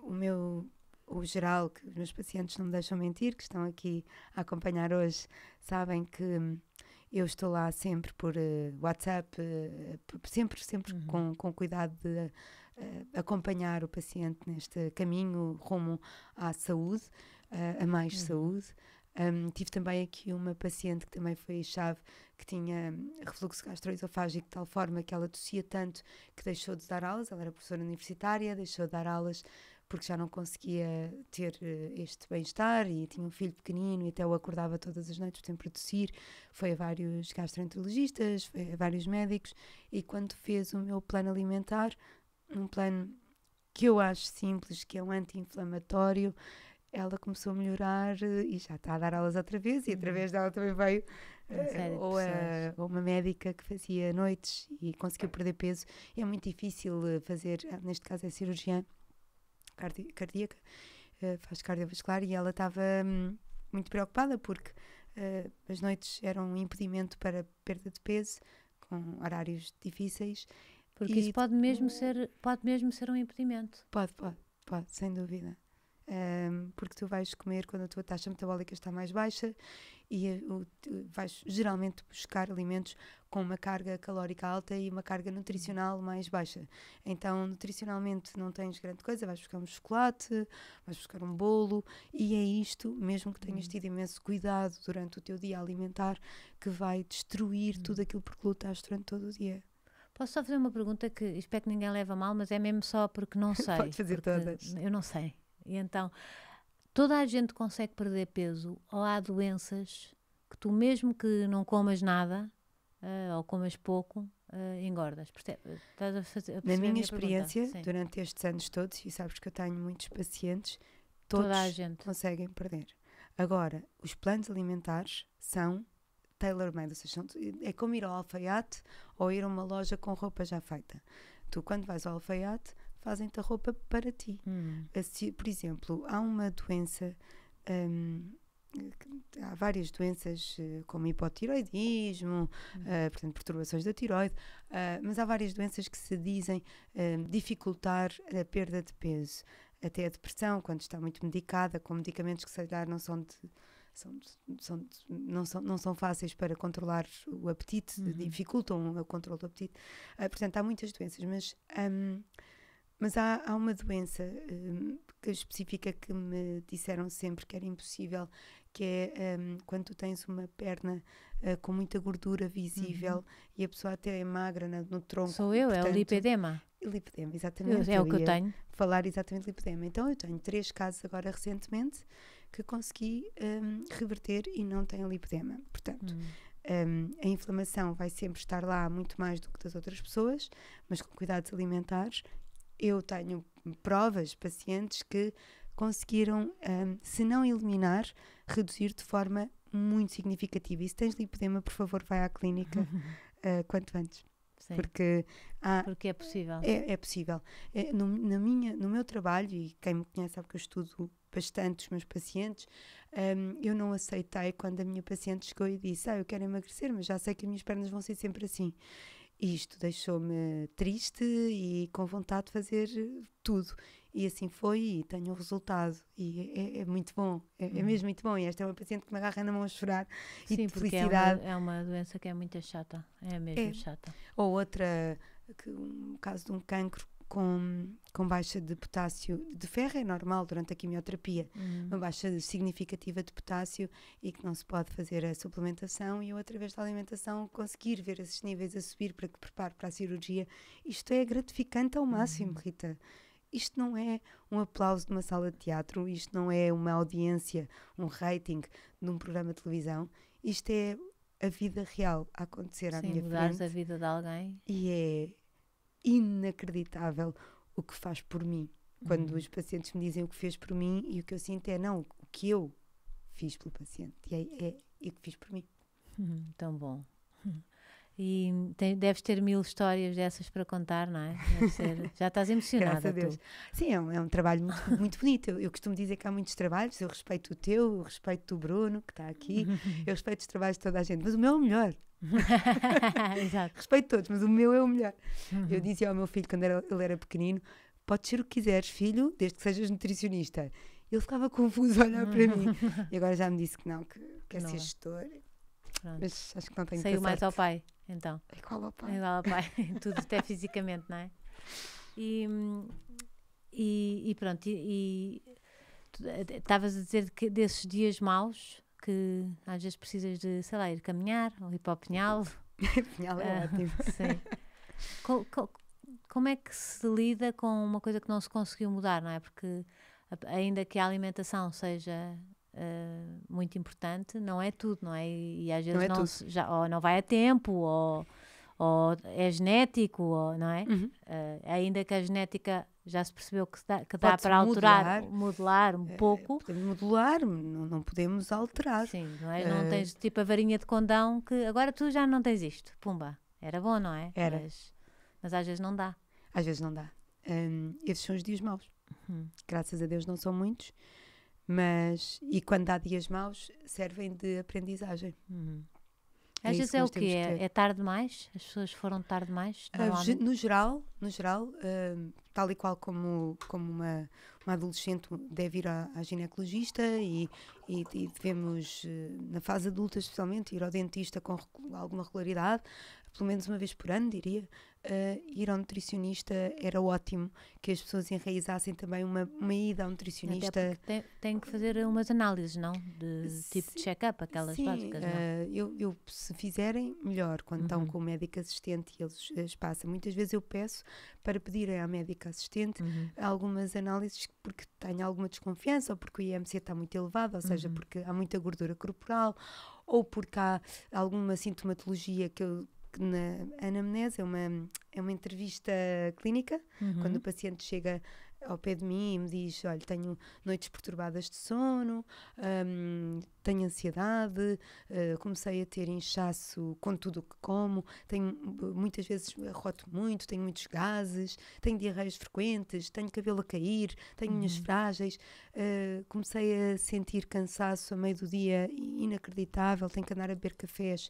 Speaker 1: o meu o geral, que os meus pacientes não me deixam mentir, que estão aqui a acompanhar hoje, sabem que hum, eu estou lá sempre por uh, WhatsApp, uh, sempre, sempre uhum. com, com cuidado de uh, acompanhar o paciente neste caminho rumo à saúde, a mais uhum. saúde. Um, tive também aqui uma paciente que também foi chave, que tinha hum, refluxo gastroesofágico de tal forma que ela tossia tanto que deixou de dar aulas. Ela era professora universitária, deixou de dar aulas porque já não conseguia ter eh, este bem-estar e tinha um filho pequenino e até o acordava todas as noites, sempre a tossir. Foi a vários gastroenterologistas, foi a vários médicos e quando fez o meu plano alimentar, um plano que eu acho simples, que é um anti-inflamatório ela começou a melhorar eh, e já está a dar aulas outra vez e através uhum. dela também veio uh, ou, a, ou, uma médica que fazia noites e conseguiu perder peso é muito difícil eh, fazer ah, neste caso é cirurgiã cardí cardíaca uh, faz cardiovascular e ela estava hum, muito preocupada porque uh, as noites eram um impedimento para perda de peso com horários difíceis porque e isso pode mesmo ser pode mesmo ser um impedimento pode pode pode sem dúvida um, porque tu vais comer quando a tua taxa metabólica está mais baixa e eh, vais geralmente buscar alimentos com uma carga calórica alta e uma carga nutricional mais baixa. Então, nutricionalmente não tens grande coisa, vais buscar um chocolate, vais buscar um bolo, e é isto, mesmo que tenhas hum. tido imenso cuidado durante o teu dia alimentar,
Speaker 2: que vai destruir hum. tudo aquilo por que lutaste durante todo o dia. Posso só fazer uma pergunta que espero que ninguém a mal, mas é mesmo só porque não sei. Pode fazer todas. Eu não sei. E então, toda a gente consegue perder peso ou há doenças que tu, mesmo que não comas nada uh, ou comas pouco, uh, engordas. Estás a fazer, a Na minha, minha experiência,
Speaker 1: durante estes anos todos, e sabes que eu tenho muitos pacientes, todos conseguem perder. Agora, os planos alimentares são tailor-made, ou seja, é como ir ao alfaiate ou ir a uma loja com roupa já feita. Tu, quando vais ao alfaiate, fazem-te a roupa para ti. Hum. Por exemplo, há uma doença. Hum, há várias doenças eh, como hipotiroidismo, uh, portanto, perturbações da tiroide, uh, mas há várias doenças que se dizem hum, dificultar a perda de peso. Até a depressão, quando está muito medicada, com medicamentos que, sei lá, não são de. São, são, não, são, não são fáceis para controlar o apetite, uhum. dificultam o controle do apetite. portanto, há muitas doenças, mas um, mas há, há uma doença um, que específica que me disseram sempre que era impossível, que é um, quando tu tens uma perna uh, com muita gordura visível uhum. e a pessoa até é magra no, no tronco. Sou eu, portanto, é o lipedema. Lipedema, exatamente. é o que eu tenho. Falar exatamente de lipedema. Então eu tenho três casos agora recentemente que consegui um, reverter e não tenho lipedema. Portanto. Uhum. Um, a inflamação vai sempre estar lá muito mais do que das outras pessoas, mas com cuidados alimentares eu tenho provas, pacientes que conseguiram, um, se não eliminar, reduzir de forma muito significativa. E se tens lipedema, por favor, vai à clínica uh, quanto antes. Sim, porque, há, porque é possível. É, é possível. É, no, na minha, no meu trabalho, e quem me conhece sabe que eu estudo bastante os meus pacientes, um, eu não aceitei quando a minha paciente chegou e disse: Ah, eu quero emagrecer, mas já sei que as minhas pernas vão ser sempre assim isto deixou-me triste e com vontade de fazer tudo. E assim foi e tenho o resultado. E é, é muito bom, é, é, uhum. mesmo muito bom. E esta é uma paciente que me agarra na mão a chorar Sim, e de felicidade.
Speaker 2: É uma, é uma, doença que é muito chata, é mesmo é. chata.
Speaker 1: Ou outra, que, um caso de um cancro com, com baixa de potássio, de ferro é normal durante a quimioterapia, uhum. uma baixa significativa de potássio e que não se pode fazer a suplementação e eu através da alimentação conseguir ver esses níveis a subir para que prepare para a cirurgia. Isto é gratificante ao máximo, uhum. Rita. Isto não é um aplauso de uma sala de teatro, isto não é uma audiência, um rating de um programa de televisão, isto é a vida real a acontecer Sim, à minha frente. Sim, mudares a
Speaker 2: vida de alguém. E
Speaker 1: é inacreditável o que faz por mim. Quando uhum. os pacientes me dizem o que fez por mim
Speaker 2: e o que eu sinto é não, o que eu fiz pelo paciente. E é, é, é o que fiz por mim. Uhum, tão bom. E tem, deves ter mil histórias dessas para contar, não é? Ser, já estás emocionada. Graças Sim, é um, é um, trabalho muito, muito bonito. Eu, eu, costumo
Speaker 1: dizer que há muitos trabalhos, eu respeito o teu, eu respeito o Bruno, que está aqui, eu respeito os trabalhos de toda a gente, mas o meu é o melhor. Exato. Respeito todos, mas o meu é o melhor. Uhum. Eu dizia ao meu filho, quando era, ele era pequenino: pode ser o que quiseres, filho, desde que sejas nutricionista. Ele ficava confuso a olhar para mim. E agora já me disse que não, que quer ser é? gestor.
Speaker 2: Pronto. Mas acho que não tenho Saiu mais ao pai. Então. É igual ao pai. É igual ao pai. Tudo até fisicamente, não é? E, e, e pronto, e eh, estavas a dizer que desses dias maus que às vezes precisas de, sei lá, ir caminhar ou ir para o pinhal. pinhal é ah, ótimo. Sim. como é que se lida com uma coisa que não se conseguiu mudar, não é? Porque ainda que a alimentação seja ah, muito importante, não é tudo, não é? E, às vezes não, é não se, já, ou não vai a tempo, ou, ou é genético, ou, não é? Uhum. Uh, ainda que a genética já se percebeu que dá, que dá para alterar, modelar, um é,
Speaker 1: pouco. Podemos modelar, não, não podemos alterar. Sim, não é? Não ah, tens
Speaker 2: tipo a varinha de condão que agora tu já não tens isto, pumba. Era bom, não é? Era. Mas, mas às vezes não dá. Às vezes não dá. Um, esses são os dias maus. Uhum. Graças a Deus não são muitos.
Speaker 1: Mas, e quando há dias maus, servem de aprendizagem. Uhum.
Speaker 2: É Às vezes é o quê? É, é tarde demais? As pessoas foram tarde demais? Uh, no geral,
Speaker 1: no geral uh, tal e qual como, como uma, uma adolescente deve ir à, à ginecologista e, e, e devemos, uh, na fase adulta especialmente, ir ao dentista com alguma regularidade, pelo menos uma vez por ano, diria, uh, ir ao nutricionista era ótimo, que as pessoas enraizassem também uma, uma ida ao nutricionista.
Speaker 2: Tem, tem, que fazer umas análises, não? De tipo de
Speaker 1: check-up, aquelas sim, básicas, não? Uh, eu, eu, se fizerem, melhor, quando uhum. estão com o médico assistente e eles, eles eh, passam. Muitas vezes eu peço para pedirem à médica assistente uhum. algumas análises porque tenho alguma desconfiança ou porque o IMC está muito elevado, ou seja, uhum. porque há muita gordura corporal ou porque há alguma sintomatologia que eu na anamnese, é uma, é uma entrevista clínica, uhum. quando o paciente chega ao pé de mim e me diz: Olha, tenho noites perturbadas de sono, hum, tenho ansiedade, uh, comecei a ter inchaço com tudo o que como, tenho muitas vezes eh, roto muito, tenho muitos gases, tenho diarreias frequentes, tenho cabelo a cair, tenho unhas uhum. frágeis, uh, comecei a sentir cansaço a meio do dia inacreditável, tenho que andar a beber cafés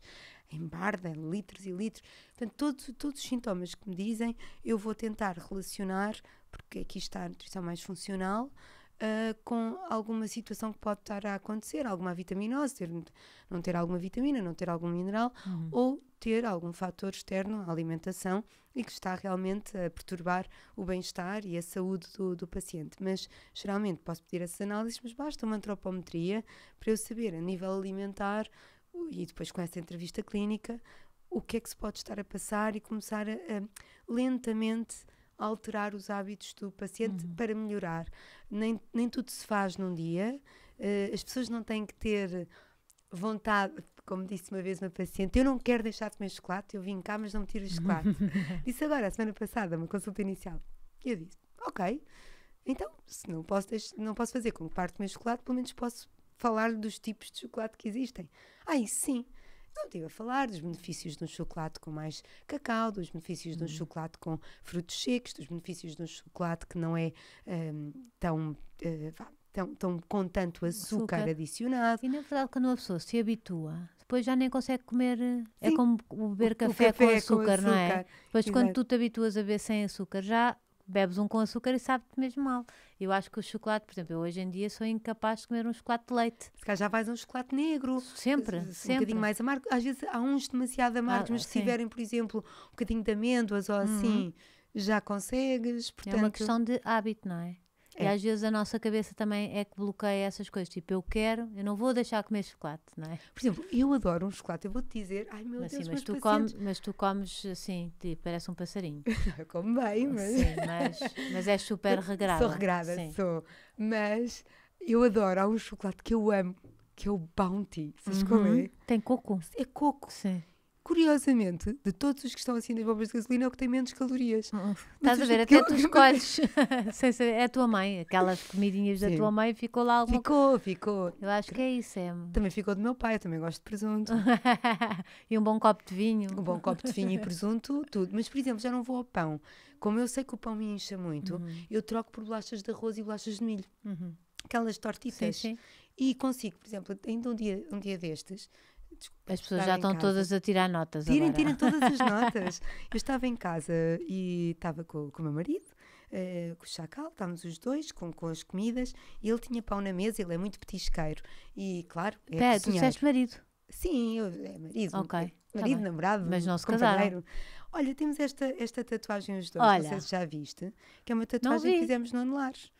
Speaker 1: em barda, litros e litros. Portanto, todos todos os sintomas que me dizem, eu vou tentar relacionar porque aqui está a nutrição mais funcional, Uh, com alguma situação que pode estar a acontecer, alguma vitaminose, ter, não ter alguma vitamina, não ter algum mineral, uhum. ou ter algum fator externo à alimentação e que está realmente a perturbar o bem-estar e a saúde do, do, paciente. Mas geralmente posso pedir essas análises, mas basta uma antropometria para eu saber a nível alimentar e depois com essa entrevista clínica o que é que se pode estar a passar e começar a, a lentamente alterar os hábitos do paciente uhum. para melhorar. Nem, nem tudo se faz num dia, uh, as pessoas não têm que ter vontade. Como disse uma vez uma paciente, eu não quero deixar de comer chocolate, eu vim cá, mas não me tiro o chocolate. disse agora, a semana passada, uma consulta inicial. E eu disse: Ok, então, se não posso, não posso fazer com que parte do meu chocolate, pelo menos posso falar dos tipos de chocolate que existem. Ah, isso sim estive a falar dos benefícios de um chocolate com mais cacau, dos benefícios uhum. de um uhum. chocolate com frutos secos, dos benefícios de um chocolate que não é um, tão. Uh, tão, tão, com tanto hum, açúcar, açúcar, adicionado. E na verdade, quando uma pessoa se habitua,
Speaker 2: depois já nem consegue comer. Eh, é Sim. É como beber café, café, com, açúcar, com açúcar não é? Depois, Exato. quando tu te habituas a beber sem açúcar, já bebes um com açúcar e sabe-te mesmo mal. Eu acho que o chocolate, por exemplo, eu hoje em dia sou incapaz de comer um chocolate de leite. Se calhar já vais um chocolate negro. Sempre, um sempre. Um bocadinho mais amargo.
Speaker 1: Às vezes há uns demasiado amargos, ah, mas sim. se tiverem, por exemplo, um bocadinho de amêndoas ou uhum. assim, uhum.
Speaker 2: já consegues. Portanto... É uma questão de hábito, não é? É. E às vezes a nossa cabeça também é que bloqueia essas coisas. Tipo, eu quero, eu não vou deixar comer chocolate, não é? Por exemplo, eu adoro um chocolate, eu vou-te dizer, ai meu mas, Deus, sim, mas, tu comes, mas tu comes assim, tipo, parece um passarinho. eu como bem, mas... Sim, mas, mas é super regrada. Sou regrada, sim. sou. Mas
Speaker 1: eu adoro, há um chocolate que eu amo, que é o Bounty, sabes uhum. como é? Tem coco. É coco. Sim curiosamente, de todos os que estão assim nas bombas de gasolina, é o que tem menos calorias. Hum.
Speaker 2: hum. Estás a ver, até tu escolhes. é a tua mãe, aquelas comidinhas Sim. da tua mãe, ficou lá alguma Ficou, ficou. Eu acho que é isso, é. Também ficou do meu pai, eu também gosto de presunto. e um bom copo de vinho. Um bom copo de vinho e
Speaker 1: presunto, tudo. Mas, por exemplo, já não vou ao pão. Como eu sei que o pão me incha muito, uhum. eu troco por bolachas de arroz e bolachas de milho. Uhum. Aquelas tortitas. Sim, sim. E consigo, por exemplo, ainda um dia, um dia destes, as pessoas já estão todas
Speaker 2: a tirar notas. Tirem, agora. tirem todas as notas.
Speaker 1: Eu estava em casa e estava com, com o meu marido, uh, com o Chacal, estávamos os dois com, com as comidas e ele tinha pão na mesa, ele é muito petisqueiro. E claro. É Pé, tu disseste marido? Sim, eu, é marido. Ok. Tá é marido, tá namorado, mas não se companheiro. Casaram. Olha, temos esta, esta tatuagem os dois, Olha. não sei se já viste, que é uma tatuagem que fizemos no Anulares.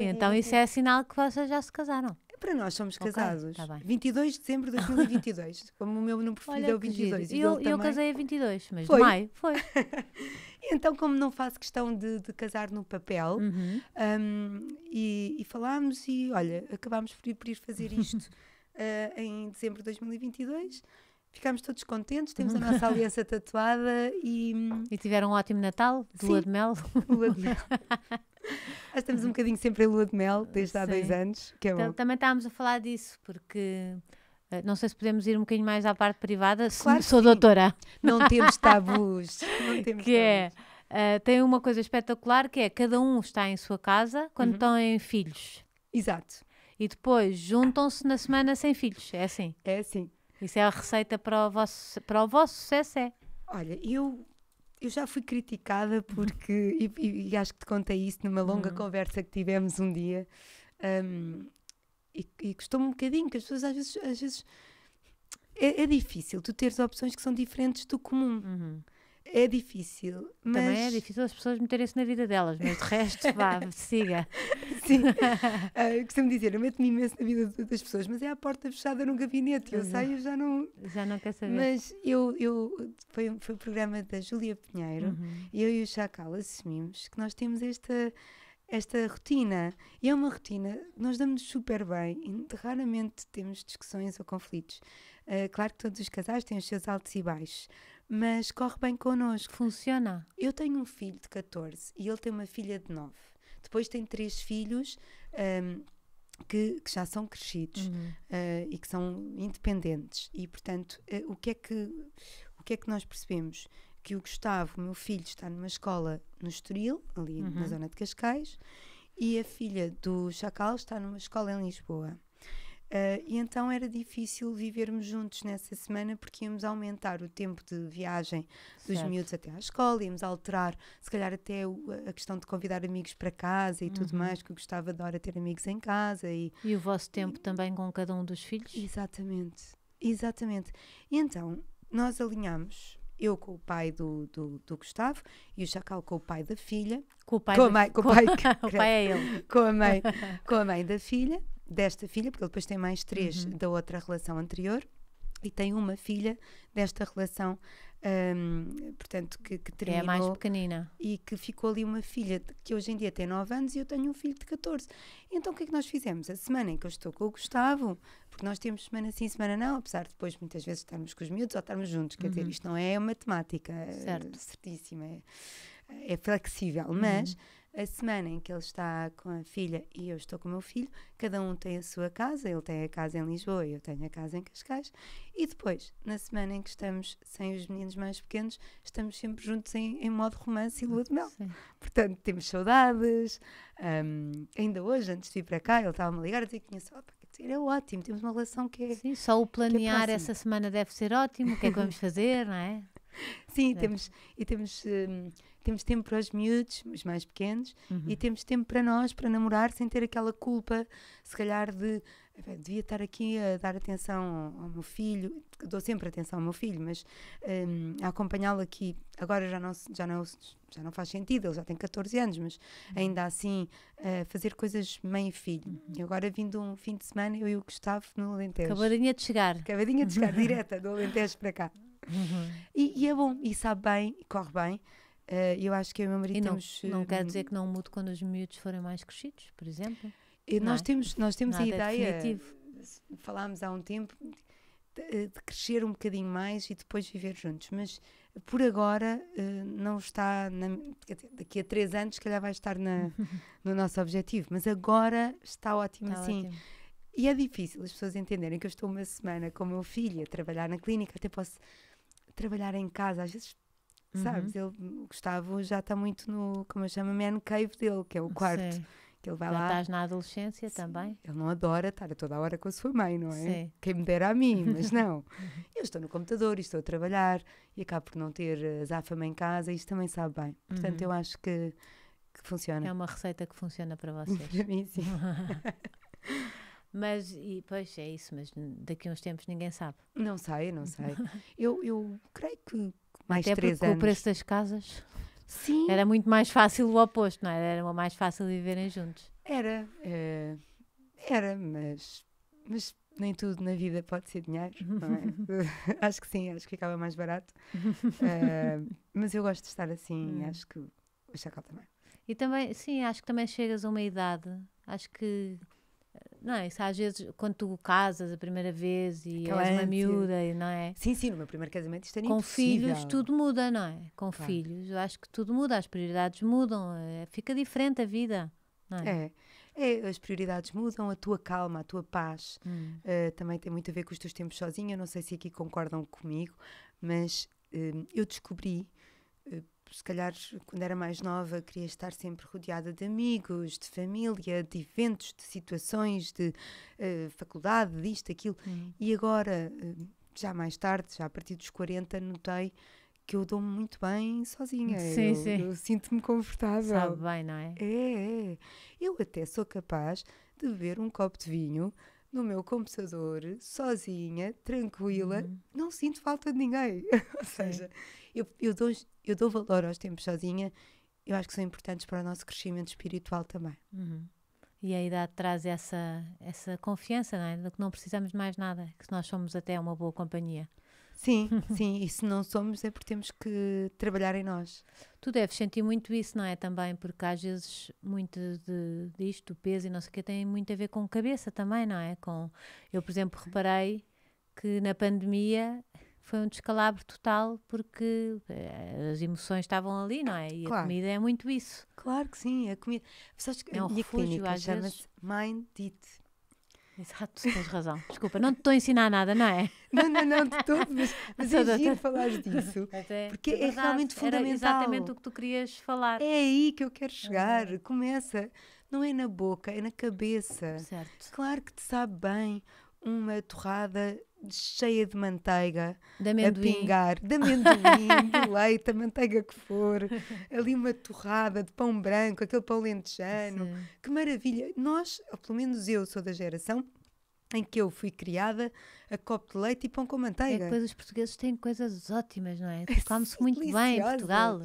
Speaker 1: então isso é sinal que vocês já se casaram. Para nós somos casados. Okay, tá 22 de dezembro de 2022. como o meu número preferido é o 22. E eu, eu casei a 22, mas foi. de maio. Foi. então, como não faço questão de, de casar no papel, uhum. um, e, e, falámos e, olha, acabámos por ir, por ir fazer isto uh, em dezembro de 2022 ficámos todos contentes, temos a nossa aliança tatuada e. Hum,
Speaker 2: e tiveram um ótimo Natal, de lua de mel.
Speaker 1: Lua de mel. Nós estamos um bocadinho sempre em lua de mel, desde Sim. há dois anos,
Speaker 2: que é bom. Também estávamos a falar disso, porque. Eh, não sei se podemos ir um bocadinho mais à parte privada, claro sou sim. doutora. Não temos tabus. Não temos que é, tabus. é, uh, tem uma coisa espetacular que é cada um está em sua casa quando uhum. estão em filhos. Exato. E depois juntam-se na semana sem filhos, é assim? É assim. Isso é a receita para o vosso, para o vosso sucesso, é? Olha, eu, eu já fui criticada
Speaker 1: porque, e, e, e, acho que te contei isso numa longa uhum. conversa que tivemos um dia, um, e, e custou-me um bocadinho, que as pessoas às vezes. Às vezes é, é, difícil
Speaker 2: tu teres opções que são diferentes do comum. Uhum. É difícil. Mas... Também é difícil as pessoas meterem-se na vida delas, mas de resto, vá, siga. Sim, uh, costumo
Speaker 1: dizer, eu meto-me imenso na vida das pessoas, mas é à porta fechada num gabinete, eu uhum. saio já não... Já não quer
Speaker 2: saber. Mas
Speaker 1: eu, eu foi, foi o programa da Júlia Pinheiro, uhum. eu e o Chacal assumimos que nós temos esta esta rotina. E é uma rotina, nós damos super bem, raramente temos discussões ou conflitos. Uh, claro que todos os casais têm os seus altos e baixos, mas corre bem connosco. Funciona. Eu tenho um filho de 14 e ele tem uma filha de 9. Depois tem três filhos um, que, que, já são crescidos uhum. uh, e que são independentes. E, portanto, uh, o, que é que, o que é que nós percebemos? Que o Gustavo, meu filho, está numa escola no Estoril, ali uhum. na zona de Cascais, e a filha do Chacal está numa escola em Lisboa. Uh, e então era difícil vivermos juntos nessa semana porque íamos aumentar o tempo de viagem dos certo. miúdos até à escola, íamos alterar, se calhar, até o, a questão de convidar amigos para casa e uhum. tudo mais, que eu gostava de hora ter amigos em casa. E, e o vosso tempo e, também com cada um dos filhos? Exatamente, exatamente. E então nós alinhámos eu com o pai do, do, do, Gustavo e o Chacal com o pai da filha. Com o pai, com a mãe, com o pai, com, o pai é ele. Com a mãe, com a mãe da filha desta filha, porque ele depois tem mais três uhum. da outra relação anterior, e tem uma filha desta relação, um, portanto, que, que terminou. É a mais pequenina. E que ficou ali uma filha que hoje em dia tem 9 anos e eu tenho um filho de 14. Então o que é que nós fizemos? A semana em que eu estou com o Gustavo, porque nós temos semana sim, semana não, apesar de depois muitas vezes estarmos com os miúdos ou estarmos juntos, quer uhum. dizer, isto não é matemática eh, certo. certíssima, é, é flexível, mas. Uhum a semana em que ele está com a filha e eu estou com o meu filho, cada um tem a sua casa, ele tem a casa em Lisboa, eu tenho a casa em Cascais, e depois, na semana em que estamos sem os meninos mais pequenos, estamos sempre juntos em, em modo romance e lua de mel. Sim. Portanto, temos saudades. Um, ainda hoje, antes de vir para cá, ele estava-me a ligar a dizer que tinha só
Speaker 2: é ótimo, temos uma relação que é. Sim, só o é planear é essa semana deve ser ótimo, o que é que vamos fazer, não é? Sim, é. temos, e temos. Um, temos tempo para os
Speaker 1: miúdos, os mais pequenos, uhum. e temos tempo para nós, para namorar, sem ter aquela culpa, se calhar, de devia estar aqui a dar atenção ao, meu filho. Dou sempre atenção ao meu filho, mas um, a acompanhá-lo aqui agora já não, já, não, já não faz sentido, ele já tem 14 anos, mas uhum. ainda assim uh, fazer coisas mãe e filho. Uhum. E agora vindo um fim de semana, eu e o Gustavo no Alentejo. Acabadinha
Speaker 2: de chegar. Acabadinha de chegar, direta do Alentejo
Speaker 1: para cá. Uhum. E, e, é bom, e sabe bem, e corre bem. Uh, eu acho que eu e o meu marido e não, temos. Não quer eh, dizer
Speaker 2: que não mude quando os miúdos forem mais crescidos, por exemplo? E eh, nós, é? temos, nós temos Nada a é ideia.
Speaker 1: É falámos há um tempo de, de, crescer um bocadinho mais e depois viver juntos, mas por agora uh, não está. Na, daqui a três anos, se calhar, vai estar na, no nosso objetivo, mas agora está ótimo está assim. Ótimo. E é difícil as pessoas entenderem que eu estou uma semana com o meu filho a trabalhar na clínica, até posso trabalhar em casa, às vezes uhum. sabes? Ele, o Gustavo já está muito no, como eu chamo, man cave dele, que é o quarto. Sei. Que ele vai Já lá. estás
Speaker 2: na adolescência Sim. também?
Speaker 1: Ele não adora estar a toda hora com a sua mãe, não é? Sim. Quem me dera a mim, mas não. eu estou no computador e estou a trabalhar e acabo por não ter azáfama eh, em casa e isto também sabe bem. Portanto, uhum. eu acho
Speaker 2: que, que funciona. É uma receita que funciona para vocês. para mim, sim. mas, e, pois, é isso, mas daqui a uns tempos ninguém sabe. Não sei, não sei. eu, eu creio que mais Até três anos. o preço das casas Sim. era muito mais fácil o oposto, não é? era? Era mais fácil viverem juntos. Era, uh,
Speaker 1: era, mas, mas nem tudo na vida pode ser dinheiro, é? acho que sim, acho que acaba mais barato. Uh, mas eu gosto de estar assim, hum. acho que o Chacal também.
Speaker 2: E também, sim, acho que também chegas a uma idade, acho que não é? Às vezes, quando tu casas a primeira vez e Aquela és uma miúda, e, não é? Sim, sim, no meu primeiro casamento isto era Com impossível. filhos tudo muda, não é? Com claro. filhos, eu acho que tudo muda, as prioridades mudam, é, fica diferente a vida, não é? é? é? as prioridades mudam, a tua
Speaker 1: calma, a tua paz hum. uh, também tem muito a ver com os teus tempos sozinha. não sei se aqui concordam comigo, mas uh, eu descobri se calhar, quando era mais nova, queria estar sempre rodeada de amigos, de família, de eventos, de situações, de uh, faculdade, disto, aquilo. Uhum. E agora, uh, já mais tarde, já a partir dos 40, notei que eu dou-me muito bem sozinha. Sim, eu, sim. Eu sinto-me confortável. Sabe bem, não é? É, é. Eu até sou capaz de beber um copo de vinho no meu computador, sozinha, tranquila, uhum. não sinto falta de ninguém. Ou seja, eu, eu, dou, eu dou valor aos tempos sozinha, eu acho
Speaker 2: que são importantes para o nosso crescimento
Speaker 1: espiritual também. Uhum.
Speaker 2: E a idade traz essa, essa confiança, não é? De que não precisamos mais nada, que nós somos até uma boa companhia. Sim, sim, e se não somos é porque temos que trabalhar em nós. Tu deves sentir muito isso, não é? Também, porque às vezes muito de, disto, peso e não sei o que, tem muito a ver com cabeça também, não é? Com, eu, por exemplo, reparei que na pandemia foi um descalabro total porque eh, as emoções estavam ali, não é? E claro. a comida é muito isso. Claro que sim, a comida. Sabes, é um refúgio, clínica chama-se
Speaker 1: Mind It.
Speaker 2: Exato, tens razão. Desculpa, não te estou a ensinar nada, não é? Não, não, não, de todo, mas, mas é giro falares disso. Até, é porque é, realmente fundamental. Era exatamente o que tu querias falar. É
Speaker 1: aí que eu quero é chegar. Começa. Não é na boca, é na cabeça. Certo. Claro que te sabe bem uma torrada cheia de manteiga de amendoim. a pingar, de amendoim, de leite, a manteiga que for, ali uma torrada de pão branco, aquele pão lentejano. Que maravilha! Nós, ou pelo menos eu sou da geração em que eu fui criada a copo de leite e pão com é manteiga. É que os
Speaker 2: portugueses têm coisas ótimas, não é? Come-se muito deliciosas. bem em Portugal.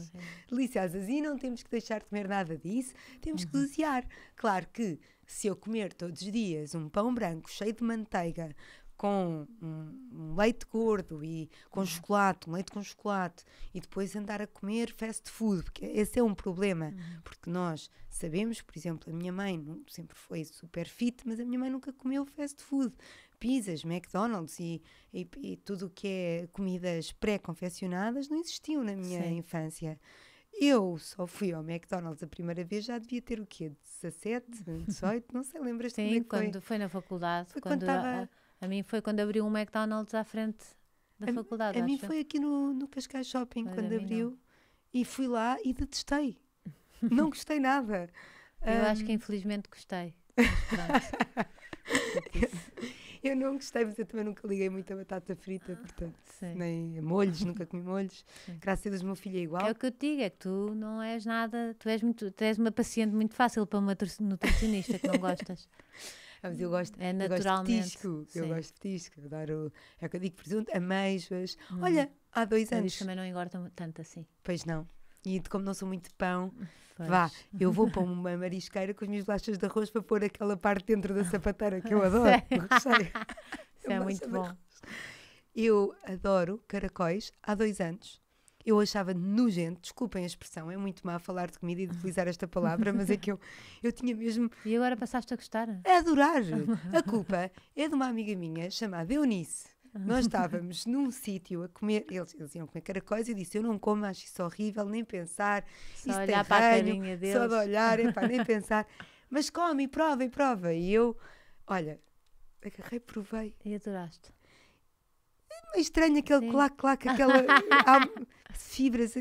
Speaker 1: Deliciosas. E não temos que deixar de comer nada disso, temos uhum. que desear, Claro que se eu comer todos os dias um pão branco cheio de manteiga com um, leite gordo e com uhum. chocolate, um leite com chocolate, e depois andar a comer fast food, porque esse é um problema, uhum. porque nós sabemos, por exemplo, a minha mãe sempre foi super fit, mas a minha mãe nunca comeu fast food, pizzas, McDonald's e, e, e tudo o que é comidas pré-confeccionadas não existiu na minha Sim. infância. Eu só fui ao McDonald's a primeira vez, já devia ter o quê? 17, 18, uhum. não sei, lembras-te Sim, é quando foi?
Speaker 2: foi na faculdade, foi quando, quando a a mim foi quando abriu um McDonald's à frente da a, faculdade. A mim foi
Speaker 1: aqui no, no Cascais Shopping, quando abriu. Não. E fui lá e detestei.
Speaker 2: não gostei nada. Eu um... acho que infelizmente gostei.
Speaker 1: eu não gostei, mas eu também nunca liguei muito a batata frita, ah, portanto, Sim.
Speaker 2: nem molhos, nunca comi molhos. Sim. Graças a Deus, meu filho é igual. É o que eu te digo, é que tu não és nada, tu és, muito, tu és uma paciente muito fácil para uma nutricionista que não gostas. Ah, mas eu gosto,
Speaker 1: é eu gosto de tisco, sim. eu gosto de tisco, adoro, é o que eu digo, presunto, ameixas. Hum. Olha, há dois anos. Mas também não engordam tanto assim. Pois não. E como não sou muito de pão, pois. vá, eu vou para uma marisqueira com as minhas bolachas de arroz para pôr aquela parte dentro da sapateira que eu adoro. Isso é muito bom. Eu adoro caracóis há dois anos eu achava nojento, desculpem a expressão, é muito má falar de comida e de utilizar esta palavra, mas é que eu, eu tinha mesmo. E agora passaste a gostar? A adorar! A culpa é de uma amiga minha chamada Eunice. Nós estávamos num sítio a comer, eles, eles iam comer caracóis e eu disse: Eu não como, acho isso horrível, nem pensar. Só isso olhar a deles. Só de olhar, epá, nem pensar. Mas come, e prova, e prova. E eu, olha, agarrei, provei. E adoraste. É estranho aquele
Speaker 2: clac-clac, aquela fibras,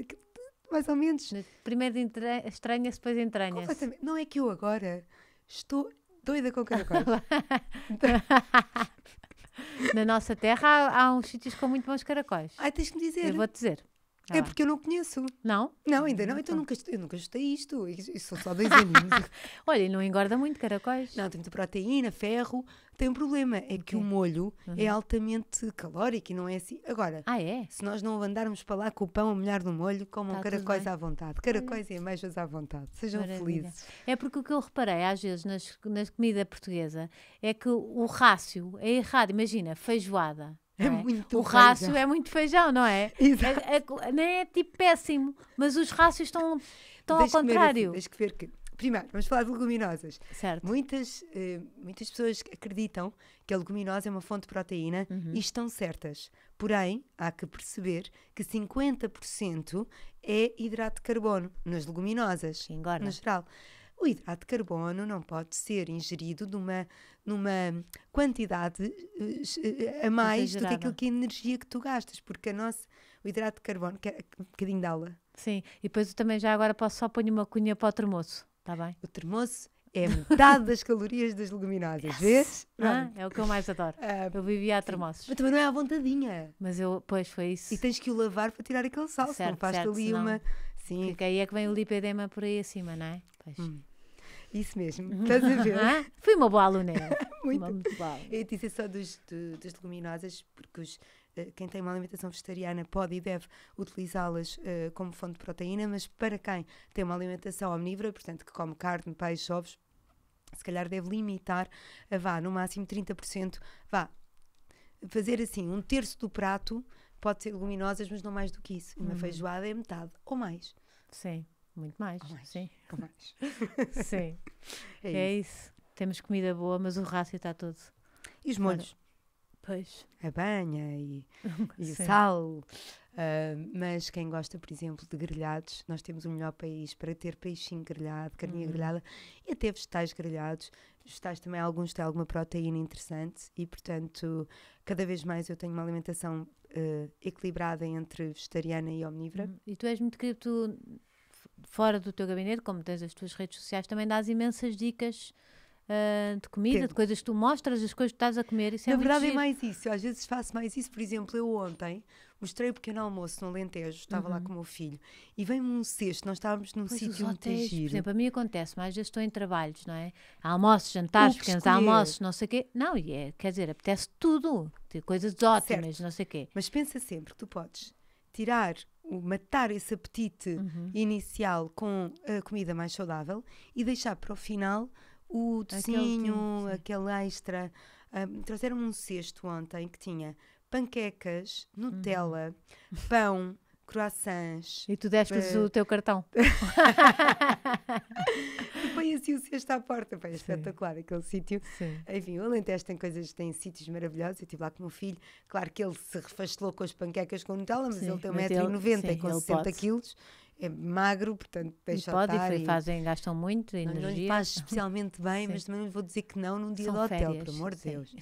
Speaker 2: mais ou menos. Primeiro estranha-se, depois entranha Não é que eu agora estou doida com caracóis. Na nossa terra há, há uns sítios com muito bons caracóis. Ai, tens que me dizer. Eu vou-te dizer. É ah, é porque eu não conheço. Não? Não, ainda não. Então, eu então. nunca, eu nunca gostei
Speaker 1: isto. Isso são só dois aninhos. Olha, e não engorda muito caracóis. Não, tem muita proteína, ferro. Tem um problema, é que o molho é uhum. é altamente calórico e não é assim. Agora, ah, é? se nós não andarmos para lá com o pão a molhar no molho, comam tá caracóis à vontade. Caracóis é uhum. e ameixas à vontade. Sejam Maravilha. felizes.
Speaker 2: É porque o que eu reparei às vezes nas, na comida portuguesa é que o rácio é errado. Imagina, feijoada é, é, muito O rácio é muito feijão, não é? Exato. É, é, não é tipo péssimo, mas os rácios estão, estão ao contrário. assim,
Speaker 1: que ver que. Primeiro, vamos falar de leguminosas. Certo. Muitas, uh, muitas pessoas acreditam que a leguminosa é uma fonte de proteína uhum. e estão certas. Porém, há que perceber que 50% é hidrato de carbono nas leguminosas, no geral o hidrato de carbono não pode ser ingerido numa, numa quantidade eh, eh, a mais Exagerada. do que aquilo que a energia que tu gastas, porque
Speaker 2: a nossa, o hidrato de carbono, que é um bocadinho de aula. Sim, e depois eu também já agora posso só pôr uma cunha para o termoço, está bem? O termoço é metade das calorias das leguminosas, yes. vês? Ah, é o que eu mais adoro. Ah, eu vivia a termoços. Mas também não é à vontadinha. Mas eu, pois, foi isso. E tens que o lavar para tirar aquele sal, certo, não faz ali senão... uma. Sim. Porque aí é que vem o lipedema por aí acima, não é? Pois. Hum. Isso mesmo, uhum. estás a ver? Fui uma boa aluna. muito. Uma, muito boa.
Speaker 1: Eu disse só dos, do, das leguminosas, porque os, eh, quem tem uma alimentação vegetariana pode e deve utilizá-las uh, como fonte de proteína, mas para quem tem uma alimentação omnívora, portanto que come carne, peixe, ovos, se calhar deve limitar a vá, no máximo 30%, vá, fazer assim, um terço do prato pode ser leguminosas, mas não mais do que isso. Uma uhum. feijoada é metade ou mais. Sim. Muito mais, mais
Speaker 2: sim. Mais. sim. É, é isso. isso. Temos comida boa, mas o rácio está todo. E os molhos?
Speaker 1: Claro. Pois. A banha e, e o sal. Uh, mas quem gosta, por exemplo, de grelhados, nós temos o melhor país para ter peixinho grelhado, carninha uhum. grelhada e até vegetais grelhados. Vegetais também, alguns têm alguma proteína interessante e, portanto, cada vez mais eu tenho uma alimentação uh,
Speaker 2: equilibrada entre vegetariana e omnívora. Uhum. E tu és muito cripto fora do teu gabinete, como tens as tuas redes sociais, também dás imensas dicas uh, de comida, Tempo. de coisas que tu mostras, as coisas que estás a comer. Isso é Na é verdade, é mais
Speaker 1: isso. Eu, às vezes faço mais isso. Por exemplo, eu ontem mostrei o pequeno almoço no Alentejo, estava uhum. lá com o meu filho, e veio-me um cesto, nós estávamos num pois sítio muito giro. Por exemplo, a
Speaker 2: mim acontece, mas já estou em trabalhos, não é? Almoços, jantares, pequenos almoços, não sei o quê. Não, e é, quer dizer, apetece tudo, coisas ótimas, certo. não sei o quê. Mas pensa sempre que tu
Speaker 1: podes tirar matar esse apetite uhum. inicial com a comida mais saudável e deixar para o final o docinho, aquele, aquele extra. Um, trouxeram um cesto ontem que tinha panquecas, uhum. Nutella, uhum. pão, croissants. E tu destes uh... o teu cartão. Põe assim o cesto à porta, foi é espetacular aquele sítio. Enfim, o Alentejo tem coisas, tem sítios maravilhosos. Eu estive lá com o meu filho, claro que ele se refastelou com as panquecas com Nutella, mas sim, ele tem 1,90m e com 60 quilos é magro, portanto deixa pode, estar. E fazem,
Speaker 2: gastam muito energia. Não lhe faz especialmente bem, mas também vou dizer que não num dia São do hotel, férias. por amor de Deus.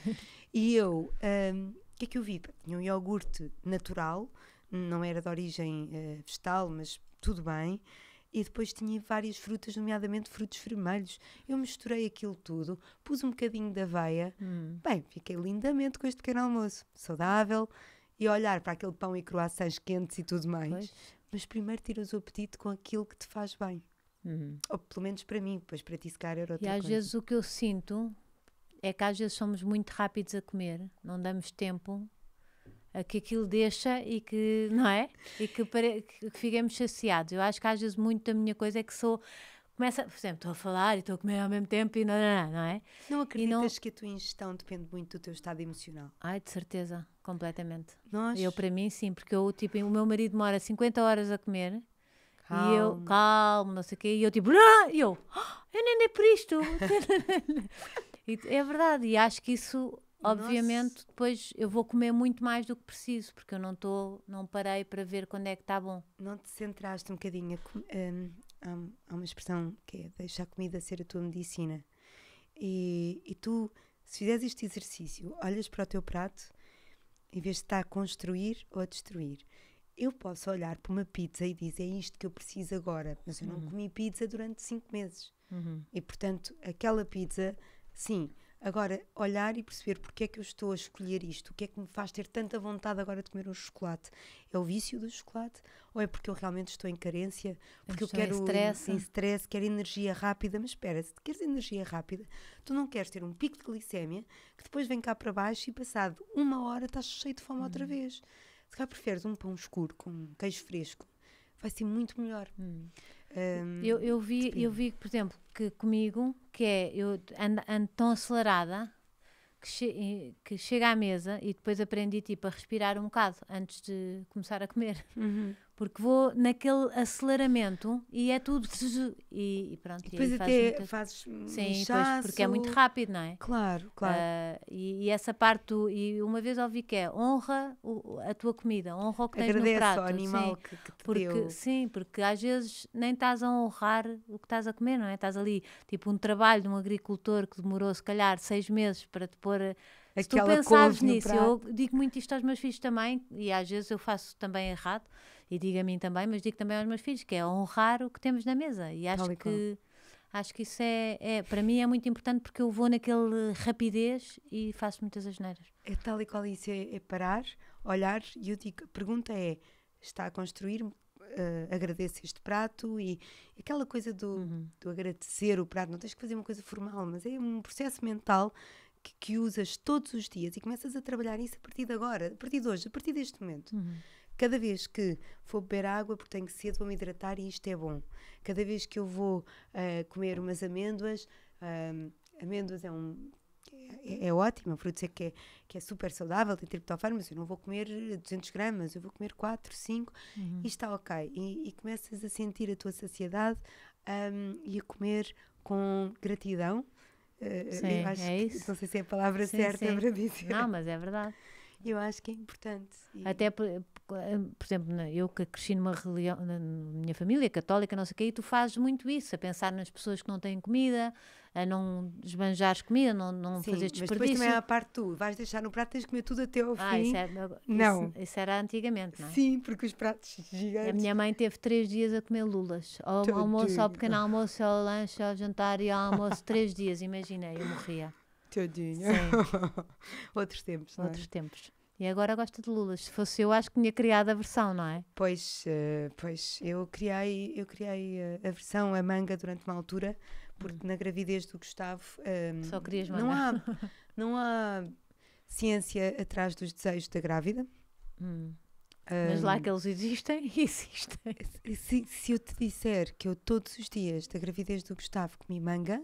Speaker 1: E eu, hum, o um, que é que eu vi? Tinha um iogurte natural, não era de origem uh, vegetal, mas tudo bem. E depois tinha várias frutas, nomeadamente frutos vermelhos. Eu misturei aquilo tudo, pus um bocadinho de aveia. Hum. Bem, fiquei lindamente com este pequeno almoço. Saudável. E olhar para aquele pão e croissants quentes e tudo mais. Pois. Mas primeiro tiras o apetite com aquilo que te faz bem. Hum. Ou pelo menos para mim, pois para ti se calhar era outra E às coisa. vezes
Speaker 2: o que eu sinto é que às vezes somos muito rápidos a comer, não damos tempo eh, que aquilo deixa e que, não é? E que, pare... que fiquemos saciados. Eu acho que às vezes muito da minha coisa é que sou. Começa, por exemplo, estou a falar e estou a comer ao mesmo tempo e não, não, não, não é? Não acreditas não... que a tua ingestão depende muito do teu estado emocional? Ai, de certeza, completamente. Nós... Eu, para mim, sim, porque eu, tipo, o meu marido demora 50 horas a comer Calma. E eu, calmo, não sei o quê. E eu tipo, ah! e eu, oh, eu nem é por isto. e, é verdade, e acho que isso obviamente Nossa. depois eu vou comer muito mais do que preciso, porque eu não estou, não parei para ver quando é que está bom. Não te centraste um bocadinho, hum, um, há uma
Speaker 1: expressão que é deixar a comida ser a tua medicina. E, e tu, se fizeres este exercício, olhas para o teu prato e vês se está a construir ou a destruir. Eu posso olhar para uma pizza e dizer é isto que eu preciso agora, mas eu não uhum. comi pizza durante cinco meses. Uhum. E portanto, aquela pizza, sim, Agora, olhar e perceber porque é que eu estou a escolher isto, o que é que me faz ter tanta vontade agora de comer um chocolate? É o vício do chocolate ou é porque eu realmente estou em carência? Porque eu, eu é quero. Em stress. Em stress, quero energia rápida. Mas espera, se queres energia rápida, tu não queres ter um pico de glicémia que depois vem cá para baixo e passado uma hora estás cheio de fome hum. outra vez. Se cá preferes um pão escuro com queijo fresco, vai ser muito melhor. Hum eu, eu, vi, eu
Speaker 2: vi, por exemplo, que comigo, que é, eu ando, ando tão acelerada que, che, que chega à mesa e depois aprendi, tipo, a respirar um bocado antes de começar a comer. Uhum porque vou naquele aceleramento e é tudo e, e pronto. E depois e até fazes Sim, inchaço, porque é muito rápido, não é? Claro, claro. Uh, e, e, essa parte, tu e uma vez ouvi que é honra o, a tua comida, honra o que tens Agradeço no prato. ao animal sim, que, que te porque, deu. Sim, porque às vezes nem estás a honrar o que estás a comer, não é? Estás ali, tipo um trabalho de um agricultor que demorou se calhar seis meses para te pôr... aquela se tu pensares nisso, eu digo muito isto aos meus filhos também, e às vezes eu faço também errado, e digo a mim também, mas digo também aos meus filhos, que é honrar o que temos na mesa. E acho que acho que isso é, é, para mim é muito importante porque eu vou naquele rapidez e faço muitas asneiras. É tal e qual isso, é, é parar, olhar e eu digo, a pergunta
Speaker 1: é, está a construir, uh, agradeço este prato e aquela coisa do, uhum. do agradecer o prato, não tens que fazer uma coisa formal, mas é um processo mental que, que, usas todos os dias e começas a trabalhar isso a partir de agora, a partir de hoje, a partir deste momento. Uhum. Cada vez que for beber água porque tenho cedo, vou me hidratar e isto é bom. Cada vez que eu vou uh, comer umas amêndoas, uh, amêndoas é um é, é ótimo, fruto dizer que é, que é super saudável, tem triptofano, mas eu não vou comer 200 gramas, eu vou comer 4, 5 uhum. e está ok. E, e, começas a sentir a tua saciedade um, e a comer com gratidão. Uh, sim, eu acho é que, isso. Não sei se é a palavra sim, certa sim. para dizer. Não, mas é verdade. Eu acho que é importante. E... Até,
Speaker 2: por, por eh, exemplo, eu que cresci numa religião, na minha família católica, não sei o quê, e tu fazes muito isso, a pensar nas pessoas que não têm comida, a não esbanjares comida, não, não Sim, fazeres desperdício. Mas depois também há a
Speaker 1: parte tu, vais deixar no prato, tens de comer tudo até ao ah, fim. Isso era, não. Isso, isso, era antigamente, não
Speaker 2: é? Sim, porque os pratos gigantes. A minha mãe teve três dias a comer lulas, ao almoço, ao pequeno almoço, ao lanche, ao jantar e ao almoço, três dias, imaginei, eu morria. Tadinha. Outros tempos, não é? Outros tempos. E agora gosta de lulas. Se fosse eu, acho que tinha criado
Speaker 1: a versão, não é? Pois, uh, pois eu criei, eu criei eh, a, versão, a manga, durante uma altura, porque hum. na gravidez do Gustavo. Um, ehm, Só querias manga. Não há, não há ciência atrás dos desejos da grávida. Hum. Mas lá ehm, que eles existem, existem. Se, se, eu te disser que eu todos os dias
Speaker 2: da gravidez do Gustavo comi manga,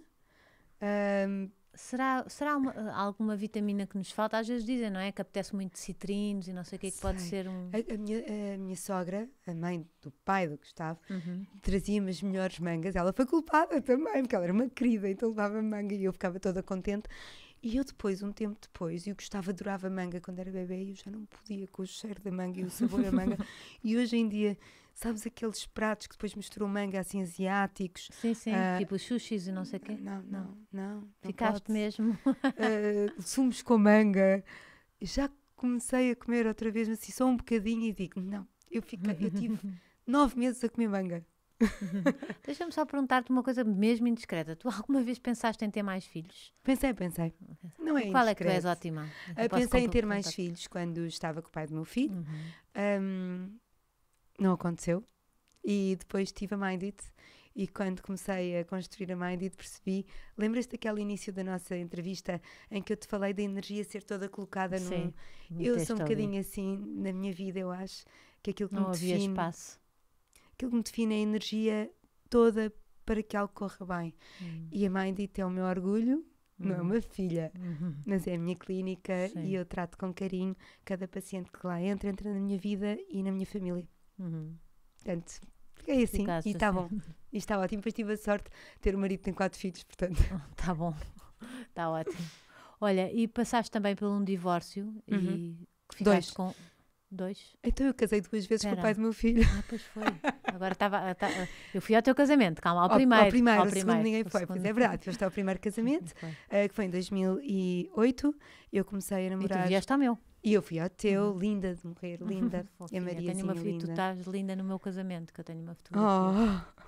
Speaker 2: um, ehm, Será, será uma, alguma vitamina que nos falta? Às vezes dizem, não é? Que apetece muito citrinos e não sei o que, é que pode ser um. A, a, minha,
Speaker 1: a minha sogra, a mãe do pai do Gustavo, uhum. trazia-me as melhores mangas. Ela foi culpada também, porque ela era uma querida, então levava manga e eu ficava toda contente. E eu depois, um tempo depois, eu gostava, adorava manga quando era bebê e eu já não podia com o cheiro da manga e o sabor da manga. e hoje em dia, sabes aqueles pratos que depois misturou manga assim asiáticos?
Speaker 2: Sim, sim, uh, tipo sushis e não sei o quê. Não, não, não. não Ficaste não mesmo. uh,
Speaker 1: sumos com manga. Já comecei a comer outra vez, mas assim, só um bocadinho e digo,
Speaker 2: não, eu, fico eu tive nove meses a comer manga. Deixa-me só perguntar-te uma coisa mesmo indiscreta. Tu alguma vez pensaste em ter mais filhos? Pensei, pensei. Não é Qual indiscreto. é que tu és ótima? Eu pensei em ter mais
Speaker 1: filhos quando estava com o pai do meu filho. Uhum. Um, não aconteceu. E depois tive a Mindit. E quando comecei a construir a Minded, percebi. Lembras-te daquele início da nossa entrevista em que eu te falei da energia ser toda colocada Sim, num. Eu sou um bocadinho ali. assim na minha vida, eu acho que aquilo que não me havia espaço aquilo que me define é a energia toda para que algo corra bem. Uhum. E a mãe dita é o meu orgulho, não é hum. uma filha, uhum. mas é a minha clínica Sim. e eu trato com carinho cada paciente que lá entra, entra na minha vida e na minha família. Uhum. Portanto, fiquei assim Ficaste e está assim. bom. E está ótimo, depois tive a
Speaker 2: sorte de ter um marido que tem quatro filhos, portanto. Está bom, está ótimo. Olha, e passaste também por um divórcio uhum. e ficaste Dois. com Dois. Então eu casei duas vezes Pera. com o pai do meu filho. Ah, pois foi. Agora estava. Tá, eu fui ao teu casamento, calma, ao, primeiro. Ao primeiro, ao primeiro, segundo ninguém foi. Pois
Speaker 1: é verdade, foste ao primeiro casamento, uh, que foi em 2008. Eu comecei a namorar. E tu vieste ao meu. E eu fui ao teu, uhum. linda de morrer, linda. Fofinha, a Maria tenho uma linda. Tu estás
Speaker 2: linda no meu casamento, que eu tenho uma fotografia.
Speaker 1: Oh.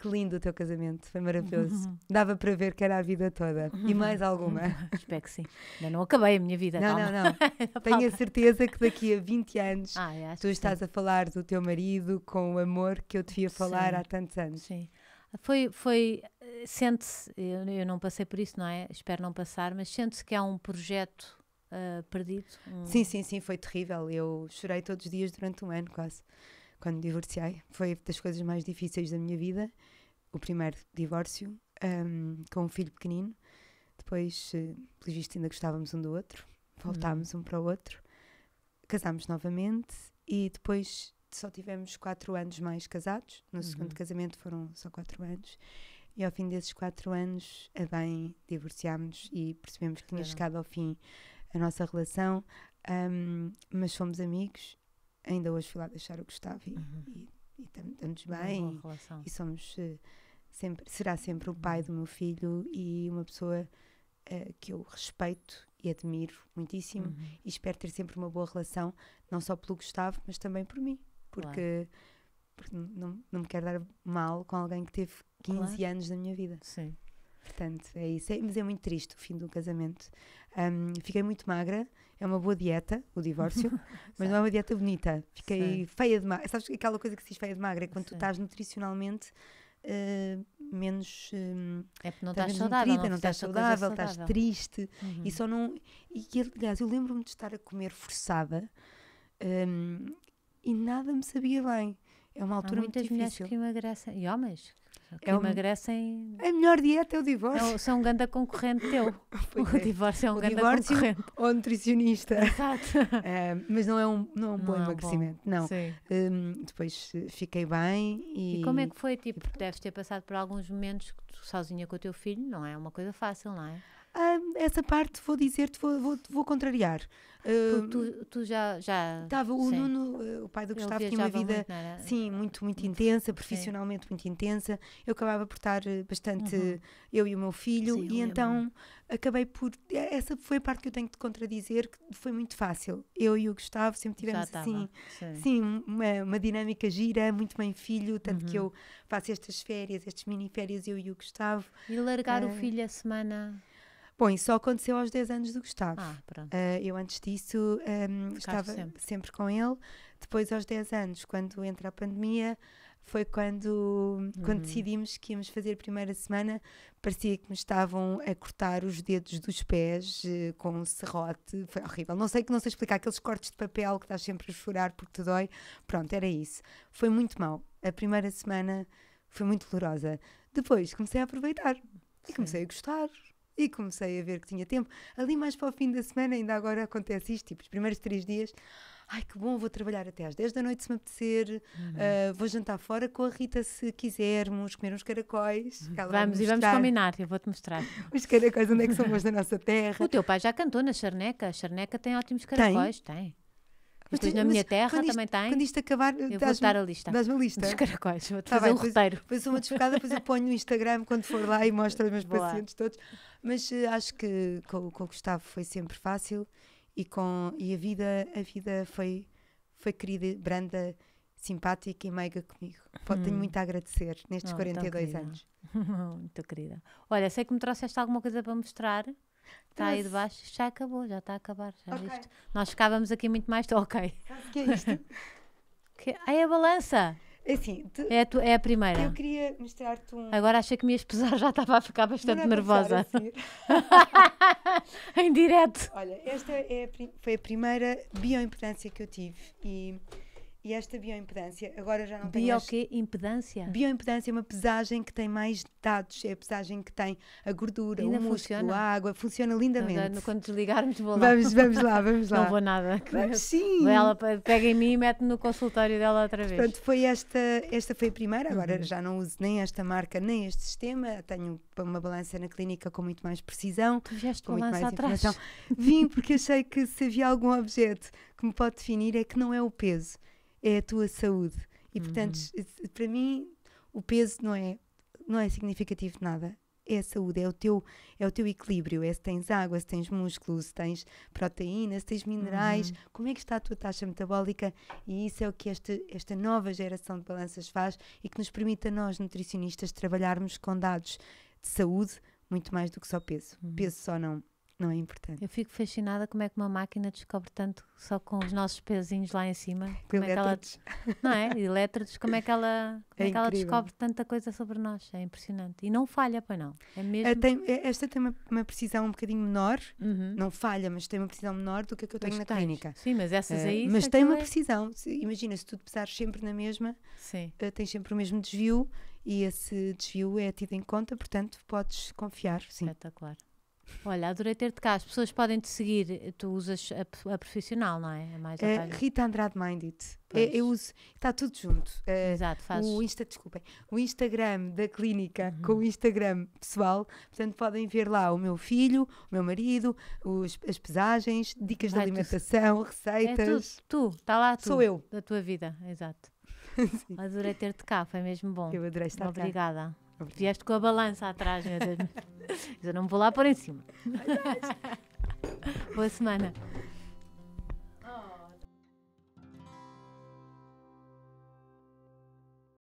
Speaker 1: Que lindo o teu casamento, foi maravilhoso. Uhum. Dava para ver que era a vida toda. E uhum. mais alguma? Espero que sim.
Speaker 2: Ainda não acabei a minha vida. Não, calma. não,
Speaker 1: não. Tenho a certeza que daqui a 20 anos ah, tu estás a falar do teu marido com o amor que eu devia falar sim. há tantos anos. Sim.
Speaker 2: Foi, foi eh, sente-se, eu, eu não passei por isso, não é? Espero não passar, mas sente-se que há um projeto Uh, perdido? Um... Sim, sim, sim, foi terrível. Eu chorei todos os dias durante
Speaker 1: um ano quase quando divorciei. Foi das coisas mais difíceis da minha vida. O primeiro divórcio, um, com um filho pequenino. Depois, uh, eh, pelo visto, ainda gostávamos um do outro. Voltámos uhum. um para o outro. Casámos novamente e depois só tivemos quatro anos mais casados. No uhum. segundo casamento foram só quatro anos. E ao fim desses quatro anos, a bem, divorciámos e percebemos que tinha chegado ao fim a nossa relação, um, mas fomos amigos ainda hoje fui lá deixar o Gustavo e, uhum. e, e estamos bem e, e, somos eh, sempre será sempre o pai uhum. do meu filho e uma pessoa uh, que eu respeito e admiro muitíssimo uhum. e espero ter sempre uma boa relação não só pelo Gustavo mas também por mim porque, claro. porque não, não me quero dar mal com alguém que teve 15 claro. anos da minha vida sim portanto é isso é, mas é muito triste o fim do casamento um, fiquei muito magra é uma boa dieta, o divórcio, mas não é uma dieta bonita. Fiquei Sim. feia de magra. Sabes aquela coisa que se diz feia de magra? É quando Sim. tu estás nutricionalmente uh, menos. Uh, é porque não estás, saudável. Nutrida, não, não estás saudável, saudável, estás triste. Uhum. E só não. E, aliás, eu lembro-me de estar a comer forçada um, ehm,
Speaker 2: e nada me sabia bem. É uma altura Há muitas muito difícil. mulheres que emagrecem. E homens que é um... emagrecem. A é melhor dieta é o divórcio. É, são um ganda concorrente teu. Ah, o é. divórcio é um o ganda concorrente.
Speaker 1: Ou nutricionista. Exato. Uh, mas não é um, não é um não bom é emagrecimento. Bom. Não. Um, depois eh, fiquei bem e. E como é que
Speaker 2: foi? Tipo, deves ter passado por alguns momentos sozinha com o teu filho, não é uma coisa fácil, não é? ah,
Speaker 1: essa parte vou dizer-te, vou, vou, vou contrariar. Uh, tu, tu, já já estava o Nuno, eh, o pai do Gustavo tinha uma vida muito, sim muito muito intensa, profissionalmente sim. muito intensa. Eu acabava por estar eh, bastante uhum. eu e o meu filho sim, e então acabei por eh, essa foi a parte que eu tenho de contradizer que foi muito fácil. Eu e o Gustavo sempre tivemos assim sim, sim uma, uma, dinâmica gira muito bem filho tanto uhum. que eu faço estas férias, estas mini
Speaker 2: férias eu e o Gustavo e largar uh, o ah, filho a semana
Speaker 1: Bom, isso só aconteceu aos 10 anos do Gustavo. Ah, pronto. Uh, eu antes disso um, estava sempre. sempre. com ele. Depois, aos 10 anos, quando entra a pandemia, foi quando, uhum. quando decidimos que íamos fazer a primeira semana. Parecia que me estavam a cortar os dedos dos pés uh, com um serrote. Foi horrível. Não sei que não sei explicar. Aqueles cortes de papel que estás sempre a furar porque te dói. Pronto, era isso. Foi muito mal. A primeira semana foi muito dolorosa. Depois comecei a aproveitar e comecei Sim. a gostar e comecei a ver que tinha tempo. Ali mais para o fim da semana, ainda agora acontece isto, tipo, os primeiros três dias, ai que bom, vou trabalhar até às 10 da noite se me apetecer, uhum. uh, vou jantar fora com a Rita se quisermos, comer uns caracóis.
Speaker 2: Uhum. Vamos e vamos combinar, eu vou-te mostrar. Os caracóis, onde é que são bons da nossa terra? O teu pai já cantou na charneca, a charneca tem ótimos caracóis, tem. tem. Mas depois na minha terra isto, também tem.
Speaker 1: Quando isto acabar, eu vou dar a lista. Dás uma lista. Dos caracóis, vou tá fazer bem, um depois, roteiro.
Speaker 2: Depois uma desfocada, depois eu ponho no
Speaker 1: Instagram quando for lá e mostro aos meus Boa. pacientes todos. Mas uh, acho que com, com, o Gustavo foi sempre fácil e, com, e a vida, a vida foi, foi querida, branda, simpática e meiga comigo. Pô, hum. Tenho muito a agradecer nestes oh, 42 anos.
Speaker 2: muito querida. Olha, sei que me trouxeste alguma coisa para mostrar. Está aí então, debaixo, já acabou, já está a acabar. Já okay. viste? Nós ficávamos aqui muito mais. ok. O que é isto? que... Ah, é a balança!
Speaker 1: É assim, tu... é, tu... é a primeira. Eu queria mostrar-te um. Agora achei
Speaker 2: que me ias pesar, já estava a ficar bastante nervosa. Assim. em
Speaker 1: direto. Olha, esta é a prim... foi a primeira bioimpedância que eu tive e e esta bioimpedância, agora já não tem Bio mais... quê? Impedância? Bioimpedância é uma pesagem que tem mais dados, é a pesagem que tem a gordura, Ainda o músculo, funciona? a água, funciona lindamente. Então, quando
Speaker 2: desligarmos vou lá. Vamos, vamos lá, vamos lá. Não vou nada. Vamos, sim! Ela pega em mim e mete no consultório dela outra vez. portanto
Speaker 1: foi esta, esta foi a primeira, agora uhum. já não uso nem esta marca, nem este sistema, tenho uma balança na clínica com muito mais precisão, tu com muito mais atrás. informação. Vim porque achei que se havia algum objeto que me pode definir é que não é o peso é a tua saúde. E uhum. portanto, uhum. para mim, o peso não é, não é significativo de nada. É a saúde, é o teu, é o teu equilíbrio, é se tens água, se tens músculo, se tens proteína, se tens minerais, uhum. como é que está a tua taxa metabólica e isso é o que esta, esta nova geração de balanças faz e que nos permite a nós, nutricionistas, trabalharmos com dados de saúde muito mais do que só peso. Uhum. Peso só não não é importante.
Speaker 2: Eu fico fascinada como é que uma máquina descobre tanto só com os nossos pezinhos lá em cima. Como é ela, não é? Elétrodos, como é que ela, como é, é que ela descobre tanta coisa sobre nós? É impressionante. E não falha, pois não. É mesmo... Ah, tem, é, esta tem uma, uma, precisão um bocadinho menor, uhum. não
Speaker 1: falha, mas tem uma precisão menor do que a que eu tenho mas na tens. clínica. Sim,
Speaker 2: mas essas ah, aí. Uh, mas é tem é uma é.
Speaker 1: precisão. Imagina, se tu pesares sempre na mesma, Sim. Uh, ah, tens sempre o mesmo desvio e esse desvio é tido em conta, portanto podes confiar. Sim. Espetacular.
Speaker 2: Olha, adorei ter-te cá. As pessoas podem te seguir. Tu usas a, a profissional, não é? é mais uh, Rita
Speaker 1: Andrade Minded. Eu, é, eu, uso. Está tudo junto. Uh, Exato, faz. O, Insta, desculpem, o Instagram da clínica uhum. com o Instagram pessoal. Portanto, podem ver lá o meu filho, o meu marido, os, as pesagens, dicas Vai de alimentação, é tu. receitas. Tá é tu,
Speaker 2: está lá tu. Sou eu. Da tua vida. Exato. Adorei ter-te cá. Foi mesmo bom. Eu adorei estar Obrigada. cá. Obrigada. Vieste com a balança atrás, meu Deus. eu não vou lá por em cima. Boa semana.